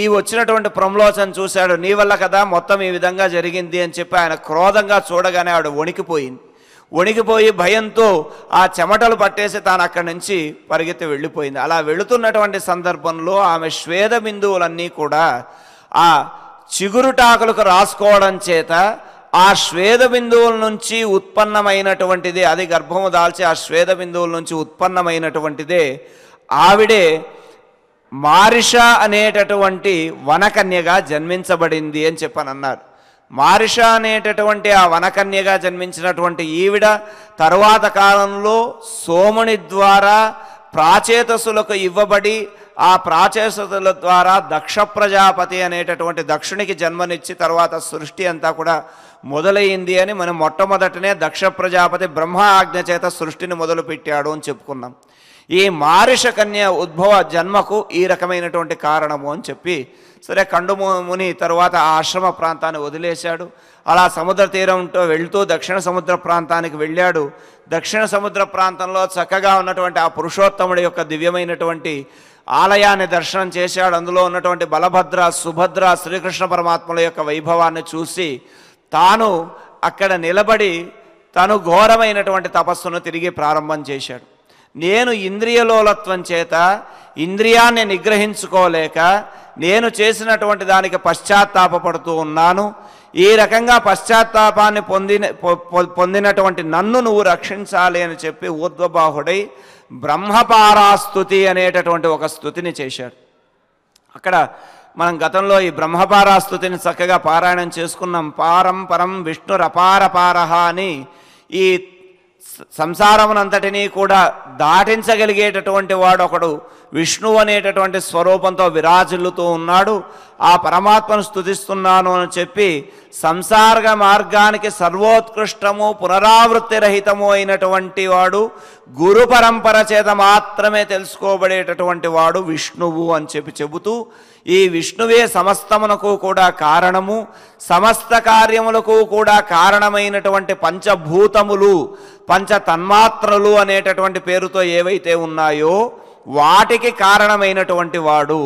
ఈ వచ్చినటువంటి ప్రమలోచన చూశాడు నీ వల్ల కదా మొత్తం ఈ విధంగా జరిగింది అని చెప్పి ఆయన క్రోధంగా చూడగానే ఆవిడ వణికిపోయింది వణిగిపోయి భయంతో ఆ చెమటలు పట్టేసి తాను అక్కడి నుంచి పరిగెత్తి వెళ్ళిపోయింది అలా వెళుతున్నటువంటి సందర్భంలో ఆమె శ్వేద బిందువులన్నీ కూడా ఆ చిగురుటాకులకు రాసుకోవడం చేత ఆ శ్వేద బిందువుల నుంచి ఉత్పన్నమైనటువంటిదే అది గర్భము దాల్చి ఆ శ్వేద బిందువుల నుంచి ఉత్పన్నమైనటువంటిదే ఆవిడే మారిష అనేటటువంటి వనకన్యగా జన్మించబడింది అని చెప్పనన్నారు అన్నారు మారిష అనేటటువంటి ఆ వనకన్యగా జన్మించినటువంటి ఈవిడ తరువాత కాలంలో సోముని ద్వారా ప్రాచేతసులకు ఇవ్వబడి ఆ ప్రాచేతసుల ద్వారా దక్ష ప్రజాపతి అనేటటువంటి దక్షునికి జన్మనిచ్చి తర్వాత సృష్టి అంతా కూడా మొదలైంది అని మనం మొట్టమొదటనే దక్ష ప్రజాపతి బ్రహ్మ ఆజ్ఞ చేత సృష్టిని మొదలుపెట్టాడు అని చెప్పుకున్నాం ఈ మారిష కన్య ఉద్భవ జన్మకు ఈ రకమైనటువంటి కారణము అని చెప్పి సరే కండుముని తరువాత ఆ ఆశ్రమ ప్రాంతాన్ని వదిలేశాడు అలా సముద్ర తీరంతో వెళ్తూ దక్షిణ సముద్ర ప్రాంతానికి వెళ్ళాడు దక్షిణ సముద్ర ప్రాంతంలో చక్కగా ఉన్నటువంటి ఆ పురుషోత్తముడి యొక్క దివ్యమైనటువంటి ఆలయాన్ని దర్శనం చేశాడు అందులో ఉన్నటువంటి బలభద్ర సుభద్ర శ్రీకృష్ణ పరమాత్మల యొక్క వైభవాన్ని చూసి తాను అక్కడ నిలబడి తను ఘోరమైనటువంటి తపస్సును తిరిగి ప్రారంభం చేశాడు నేను ఇంద్రియలోలత్వం చేత ఇంద్రియాన్ని నిగ్రహించుకోలేక నేను చేసినటువంటి దానికి పశ్చాత్తాపడుతూ ఉన్నాను ఈ రకంగా పశ్చాత్తాపాన్ని పొందిన పొందినటువంటి నన్ను నువ్వు రక్షించాలి అని చెప్పి ఊర్ధ్వబాహుడై బ్రహ్మపారాస్తుతి అనేటటువంటి ఒక స్థుతిని చేశాడు అక్కడ మనం గతంలో ఈ బ్రహ్మపారాస్తుతిని చక్కగా పారాయణం చేసుకున్నాం పారం పరం విష్ణురపారపారహ అని ఈ సంసారమునంతటినీ కూడా దాటించగలిగేటటువంటి వాడు ఒకడు విష్ణువు అనేటటువంటి స్వరూపంతో విరాజిల్లుతూ ఉన్నాడు ఆ పరమాత్మను స్థుతిస్తున్నాను అని చెప్పి సంసార మార్గానికి సర్వోత్కృష్టము పునరావృత్తి రహితము అయినటువంటి వాడు గురు పరంపర చేత మాత్రమే తెలుసుకోబడేటటువంటి వాడు విష్ణువు అని చెప్పి చెబుతూ ఈ విష్ణువే సమస్తమునకు కూడా కారణము సమస్త కార్యములకు కూడా కారణమైనటువంటి పంచభూతములు పంచ తన్మాత్రలు అనేటటువంటి పేరుతో ఏవైతే ఉన్నాయో వాటికి కారణమైనటువంటి వాడు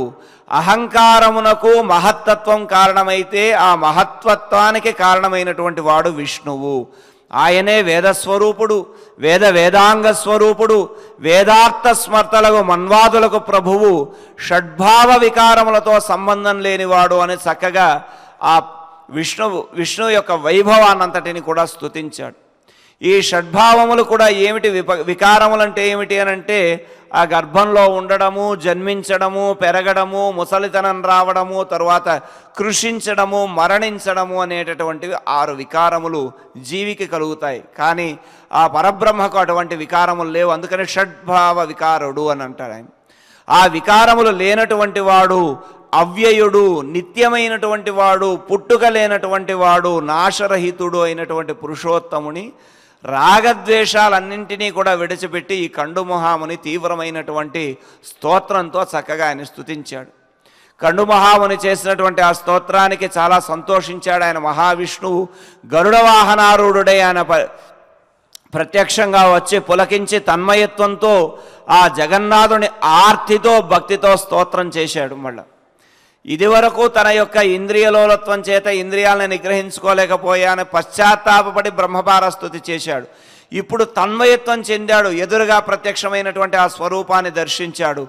అహంకారమునకు మహత్తత్వం కారణమైతే ఆ మహత్వత్వానికి కారణమైనటువంటి వాడు విష్ణువు ఆయనే వేదస్వరూపుడు వేద వేదాంగ స్వరూపుడు వేదార్థ స్మర్తలకు మన్వాదులకు ప్రభువు షడ్భావ వికారములతో సంబంధం లేనివాడు అని చక్కగా ఆ విష్ణువు విష్ణువు యొక్క వైభవాన్నంతటిని కూడా స్తుతించాడు ఈ షడ్భావములు కూడా ఏమిటి విప వికారములంటే ఏమిటి అని అంటే ఆ గర్భంలో ఉండడము జన్మించడము పెరగడము ముసలితనం రావడము తరువాత కృషించడము మరణించడము అనేటటువంటివి ఆరు వికారములు జీవికి కలుగుతాయి కానీ ఆ పరబ్రహ్మకు అటువంటి వికారములు లేవు అందుకని షడ్భావ వికారుడు అని అంటాడు ఆయన ఆ వికారములు లేనటువంటి వాడు అవ్యయుడు నిత్యమైనటువంటి వాడు పుట్టుక లేనటువంటి వాడు నాశరహితుడు అయినటువంటి పురుషోత్తముని రాగద్వేషాలన్నింటినీ కూడా విడిచిపెట్టి ఈ కండుమహాముని తీవ్రమైనటువంటి స్తోత్రంతో చక్కగా ఆయన స్థుతించాడు కండుమహాముని చేసినటువంటి ఆ స్తోత్రానికి చాలా సంతోషించాడు ఆయన మహావిష్ణువు గరుడ వాహనారూఢుడై ఆయన ప్రత్యక్షంగా వచ్చి పులకించి తన్మయత్వంతో ఆ జగన్నాథుని ఆర్తితో భక్తితో స్తోత్రం చేశాడు మళ్ళీ ఇదివరకు తన యొక్క ఇంద్రియలోలత్వం చేత ఇంద్రియాలను నిగ్రహించుకోలేకపోయాను పశ్చాత్తాపడి స్థుతి చేశాడు ఇప్పుడు తన్మయత్వం చెందాడు ఎదురుగా ప్రత్యక్షమైనటువంటి ఆ స్వరూపాన్ని దర్శించాడు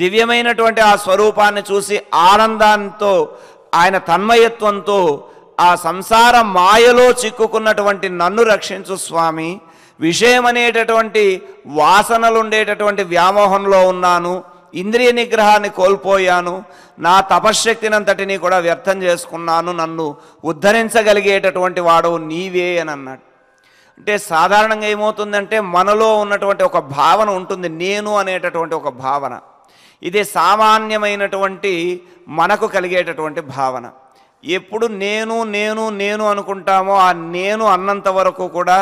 దివ్యమైనటువంటి ఆ స్వరూపాన్ని చూసి ఆనందంతో ఆయన తన్మయత్వంతో ఆ సంసార మాయలో చిక్కుకున్నటువంటి నన్ను రక్షించు స్వామి విషయం అనేటటువంటి వాసనలు ఉండేటటువంటి వ్యామోహంలో ఉన్నాను ఇంద్రియ నిగ్రహాన్ని కోల్పోయాను నా తపశ్శక్తినంతటిని కూడా వ్యర్థం చేసుకున్నాను నన్ను ఉద్ధరించగలిగేటటువంటి వాడవు నీవే అని అన్నాడు అంటే సాధారణంగా ఏమవుతుందంటే మనలో ఉన్నటువంటి ఒక భావన ఉంటుంది నేను అనేటటువంటి ఒక భావన ఇది సామాన్యమైనటువంటి మనకు కలిగేటటువంటి భావన ఎప్పుడు నేను నేను నేను అనుకుంటామో ఆ నేను అన్నంత వరకు కూడా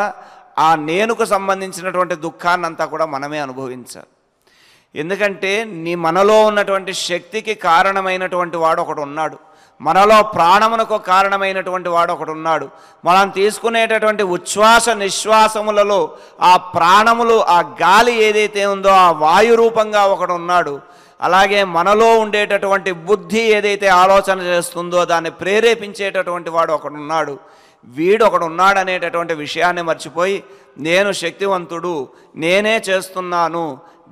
ఆ నేనుకు సంబంధించినటువంటి దుఃఖాన్నంతా కూడా మనమే అనుభవించాలి ఎందుకంటే నీ మనలో ఉన్నటువంటి శక్తికి కారణమైనటువంటి వాడు ఒకడు ఉన్నాడు మనలో ప్రాణమునకు కారణమైనటువంటి వాడు ఒకడు ఉన్నాడు మనం తీసుకునేటటువంటి ఉచ్ఛ్వాస నిశ్వాసములలో ఆ ప్రాణములు ఆ గాలి ఏదైతే ఉందో ఆ వాయు రూపంగా ఒకడు ఉన్నాడు అలాగే మనలో ఉండేటటువంటి బుద్ధి ఏదైతే ఆలోచన చేస్తుందో దాన్ని ప్రేరేపించేటటువంటి వాడు ఒకడున్నాడు వీడు ఒకడున్నాడు అనేటటువంటి విషయాన్ని మర్చిపోయి నేను శక్తివంతుడు నేనే చేస్తున్నాను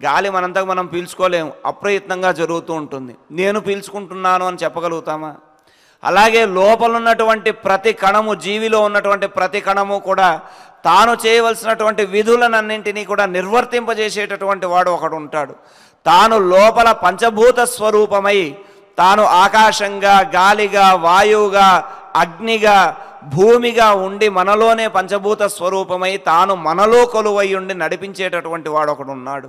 గాలి మనంతకు మనం పీల్చుకోలేము అప్రయత్నంగా జరుగుతూ ఉంటుంది నేను పీల్చుకుంటున్నాను అని చెప్పగలుగుతామా అలాగే లోపలున్నటువంటి ప్రతి కణము జీవిలో ఉన్నటువంటి ప్రతి కణము కూడా తాను చేయవలసినటువంటి విధులనన్నింటినీ కూడా నిర్వర్తింపజేసేటటువంటి వాడు ఒకడు ఉంటాడు తాను లోపల పంచభూత స్వరూపమై తాను ఆకాశంగా గాలిగా వాయువుగా అగ్నిగా భూమిగా ఉండి మనలోనే పంచభూత స్వరూపమై తాను మనలో కొలువై ఉండి నడిపించేటటువంటి వాడు ఒకడు ఉన్నాడు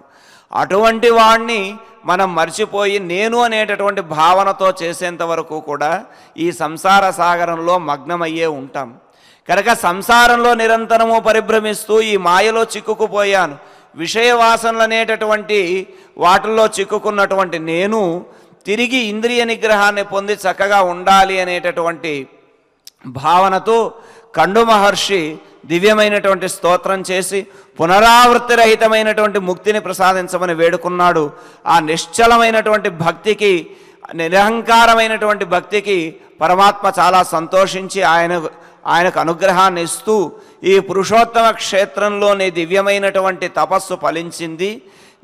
అటువంటి వాణ్ణి మనం మర్చిపోయి నేను అనేటటువంటి భావనతో చేసేంత వరకు కూడా ఈ సంసార సాగరంలో మగ్నమయ్యే ఉంటాం కనుక సంసారంలో నిరంతరము పరిభ్రమిస్తూ ఈ మాయలో చిక్కుకుపోయాను విషయవాసనలు అనేటటువంటి వాటిల్లో చిక్కుకున్నటువంటి నేను తిరిగి ఇంద్రియ నిగ్రహాన్ని పొంది చక్కగా ఉండాలి అనేటటువంటి భావనతో కండు మహర్షి దివ్యమైనటువంటి స్తోత్రం చేసి పునరావృత్తి రహితమైనటువంటి ముక్తిని ప్రసాదించమని వేడుకున్నాడు ఆ నిశ్చలమైనటువంటి భక్తికి నిరహంకారమైనటువంటి భక్తికి పరమాత్మ చాలా సంతోషించి ఆయన ఆయనకు అనుగ్రహాన్ని ఇస్తూ ఈ పురుషోత్తమ క్షేత్రంలోని దివ్యమైనటువంటి తపస్సు ఫలించింది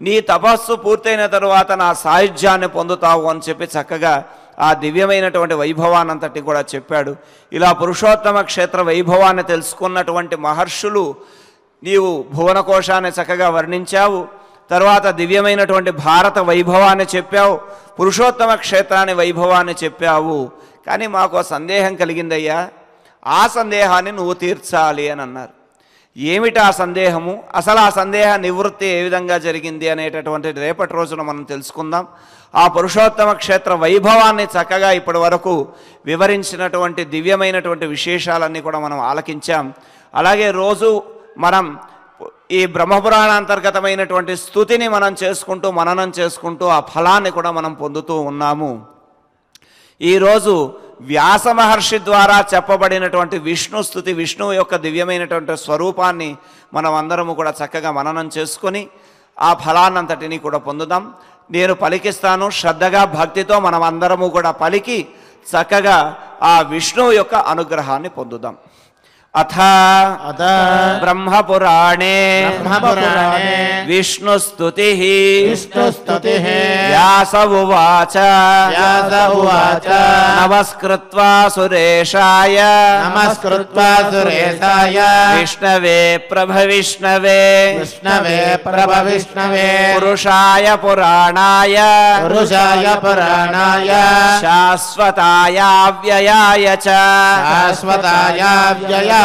నీ తపస్సు పూర్తయిన తరువాత నా సాయుధ్యాన్ని పొందుతావు అని చెప్పి చక్కగా ఆ దివ్యమైనటువంటి అంతటి కూడా చెప్పాడు ఇలా పురుషోత్తమ క్షేత్ర వైభవాన్ని తెలుసుకున్నటువంటి మహర్షులు నీవు భువనకోశాన్ని చక్కగా వర్ణించావు తర్వాత దివ్యమైనటువంటి భారత వైభవాన్ని చెప్పావు పురుషోత్తమ క్షేత్రాన్ని వైభవాన్ని చెప్పావు కానీ మాకు సందేహం కలిగిందయ్యా ఆ సందేహాన్ని నువ్వు తీర్చాలి అని అన్నారు ఏమిటి ఆ సందేహము అసలు ఆ సందేహ నివృత్తి ఏ విధంగా జరిగింది అనేటటువంటి రేపటి రోజున మనం తెలుసుకుందాం ఆ పురుషోత్తమ క్షేత్ర వైభవాన్ని చక్కగా ఇప్పటి వరకు వివరించినటువంటి దివ్యమైనటువంటి విశేషాలన్నీ కూడా మనం ఆలకించాం అలాగే రోజు మనం ఈ బ్రహ్మపురాణ అంతర్గతమైనటువంటి స్థుతిని మనం చేసుకుంటూ మననం చేసుకుంటూ ఆ ఫలాన్ని కూడా మనం పొందుతూ ఉన్నాము ఈరోజు వ్యాస మహర్షి ద్వారా చెప్పబడినటువంటి విష్ణు స్థుతి విష్ణువు యొక్క దివ్యమైనటువంటి స్వరూపాన్ని మనం అందరము కూడా చక్కగా మననం చేసుకొని ఆ ఫలాన్నంతటిని కూడా పొందుదాం నేను పలికిస్తాను శ్రద్ధగా భక్తితో మనం అందరము కూడా పలికి చక్కగా ఆ విష్ణువు యొక్క అనుగ్రహాన్ని పొందుదాం अथ अथ ब्रह्मपुराणे ब्रह्मपुराणे विष्णुस्तुति विष्णुस्तुति व्यास उवाच व्यास उवाच नमस्कृत्वा सुरेशाय नमस्कृत्वा सुरेशाय विष्णवे प्रभ विष्णवे विष्णवे प्रभ विष्णवे पुरुषाय पुराणाय पुरुषाय पुराणाय व्ययाय च शाश्वतायाव्ययाय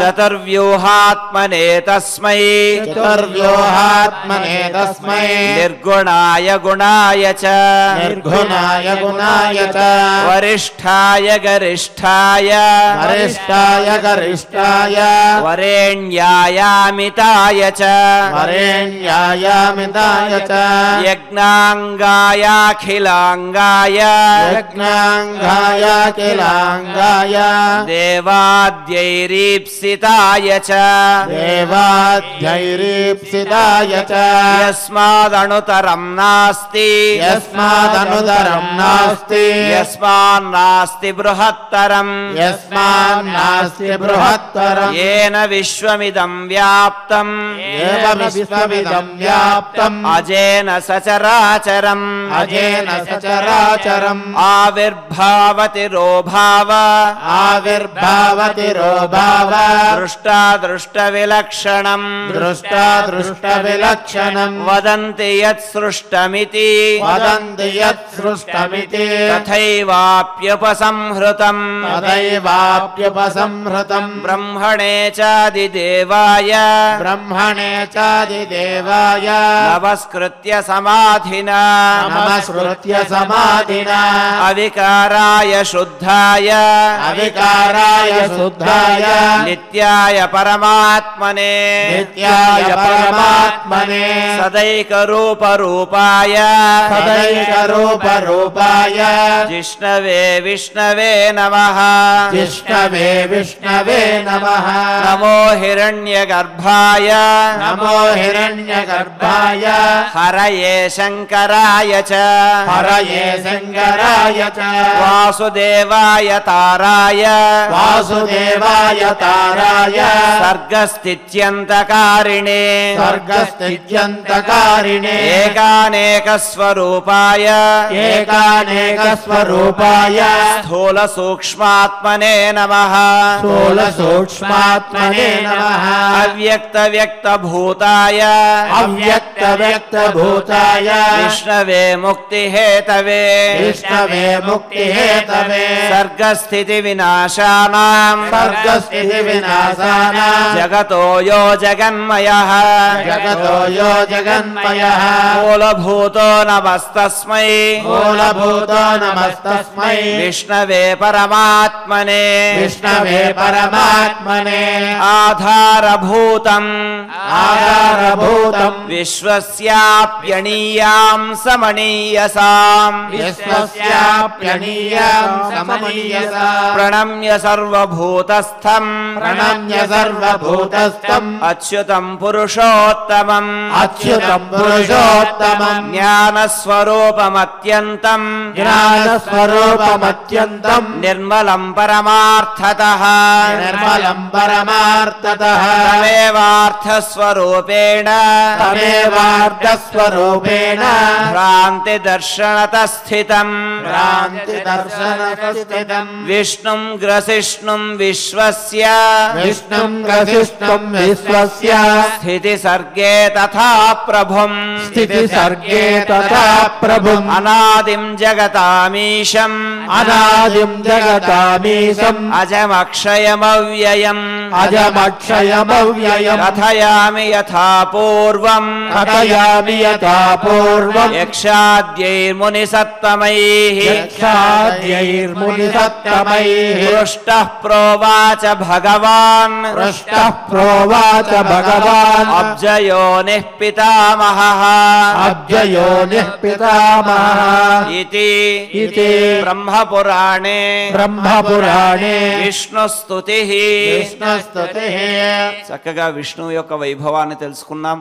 चतुर्व्योहात्मनेतस्मै तस्मै निर्गुणाय गुणाय च निर्गुणाय गुणाय च वरिष्ठाय गरिष्ठाय वरिष्ठाय गरिष्ठाय वरेण्यायामिताय च वरेण्यायामिताय च यज्ञाङ्गायाखिलाङ्गाय यज्ञाङ्गायाखिलाङ्गाय यज्ञाङ्गाय देवाद्य जैरीप्सिताय च देवाध्यैरीप्सिताय च यस्मादनुतरम् नास्ति यस्मादनुतरम् नास्ति यस्मान्नास्ति बृहत्तरम् यस्मान्नास्ति बृहत्तरम् येन विश्वमिदम् व्याप्तम् व्याप्तम् अजेन स च अजेन स आविर्भावति रो भाव आविर्भावति दृष्टा दृष्टा दृष्टविलक्षणम् वदन्ति यत् सृष्टमिति वदन्ति यत् सृष्टमिति तथैवाप्युपसंहृतम् अथैवाप्युपसंहृतम् ब्रह्मणे चादिदेवाय ब्रह्मणे चादिदेवाय नमस्कृत्य समाधिना नमस्कृत्य समाधिना अविकाराय शुद्धाय अविकाराय शुद्ध नित्याय परमात्मने नित्याय परमात्मने सदैक रूप रूपाय सदैक रूप रूपाय जिष्णवे विष्णवे नमः जिष्णवे विष्णवे नमः नमो हिरण्यगर्भाय नमो हिरण्यगर्भाय हरये शंकराय च हरये शंकराय च वासुदेवाय ताराय वासुदेवा ताराय ताराय सर्गस्तित्यन्तकारिणे सर्गस्तित्यन्तकारिणे एकानेकस्वरूपाय एकानेकस्वरूपाय अव्यक्त नमः स्थूलसूक्ष्मात्मने नमः अव्यक्तव्यक्तभूताय अव्यक्तव्यक्तभूताय विष्णवे मुक्तिहेतवे विष्णवे सर्गस्थिति विनाशानां सर्गस्थिति विनाशाना जगतो यो जगन्मयः जगतो यो जगन्मयः मूलभूतो नमस्तस्मै मूलभूतो नमस्तस्मै विष्णवे परमात्मने विष्णवे परमात्मने आधारभूतम् आधारभूतम् विश्वस्याप्यणीयाम् समणीयसाम् विश्वस्याप्यणीयाम् समणीयसा प्रणम्य सर्वभूत प्रणम्य सर्वभूतस्थम् अच्युतम् पुरुषोत्तमम् अच्युतम् पुरुषोत्तमम् ज्ञानस्वरूपमत्यन्तम् ज्ञानस्वरूपमत्यन्तम् निर्मलम् परमार्थतः निर्मलम् तमेवार्थस्वरूपेण तमेवार्थस्वरूपेण भ्रान्तिदर्शनतः स्थितम् भ्रान्तिदर्शनतः स्थितम् विष्णुम् ग्रसिष्णुम् विश्व श्वस्य विष्णुम् कृष्णम् विश्वस्य स्थिति सर्गे तथा प्रभुम् स्थिति सर्गे तथा प्रभुम् अनादिम् जगतामीशम् अनादिम् जगतामीशम् अजमक्षयमव्ययम् अजमक्षयमव्ययम् कथयामि यथा पूर्वम् कथयामि यथा पूर्वम् यक्षाद्यैर्मुनिसत्तमैः यक्षाद्यैर्मुनिसत्तमैः दृष्टः प्रो ప్రోవాచ భగవాన్ पृष्टः ప్రోవాచ భగవాన్ అబ్జయో पितामहः అబ్జయో पितामहः బ్రహ్మపురాణే బ్రహ్మపురాణే ब्रह्मपुराणे ब्रह्मपुराणे చక్కగా విష్ణువు యొక్క వైభవాన్ని తెలుసుకున్నాం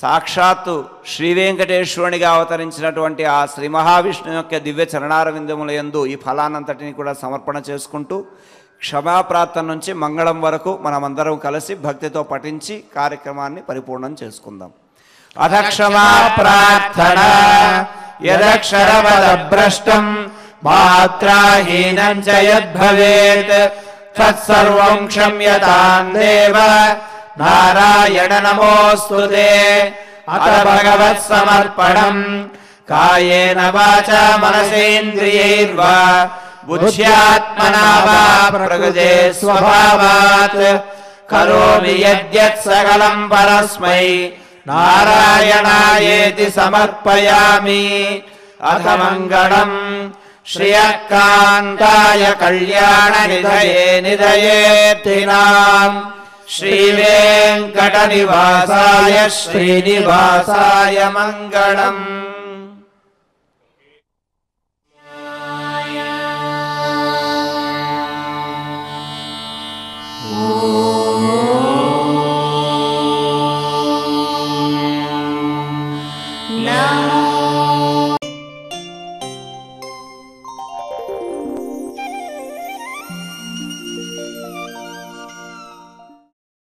సాక్షాత్తు శ్రీ వెంకటేశ్వరునిగా అవతరించినటువంటి ఆ శ్రీ మహావిష్ణు యొక్క దివ్య చరణారవిందములందు ఈ ఫలానంతటిని కూడా సమర్పణ చేసుకుంటూ క్షమాప్రార్థన నుంచి మంగళం వరకు మనమందరం కలిసి భక్తితో పఠించి కార్యక్రమాన్ని పరిపూర్ణం చేసుకుందాం అథ క్షమా ప్రార్థన యదక్షరమదభ్రష్టం మాత్రాహీనం చ యద్భవేత్ తత్సర్వం క్షమ్యతాం దేవ నారాయణ నమోऽस्तु అత భగవత్ సమర్పణం कायेन वाचा మనసేంద్రియైర్వా बुद्ध्यात्मना वा करोमि यद्यत् सकलम् परस्मै नारायणायेति समर्पयामि अहमङ्गणम् श्रियकान्ताय कल्याणनिधये निधयेतिनाम् श्रीवेङ्कटनिवासाय श्रीनिवासाय मङ्गलम्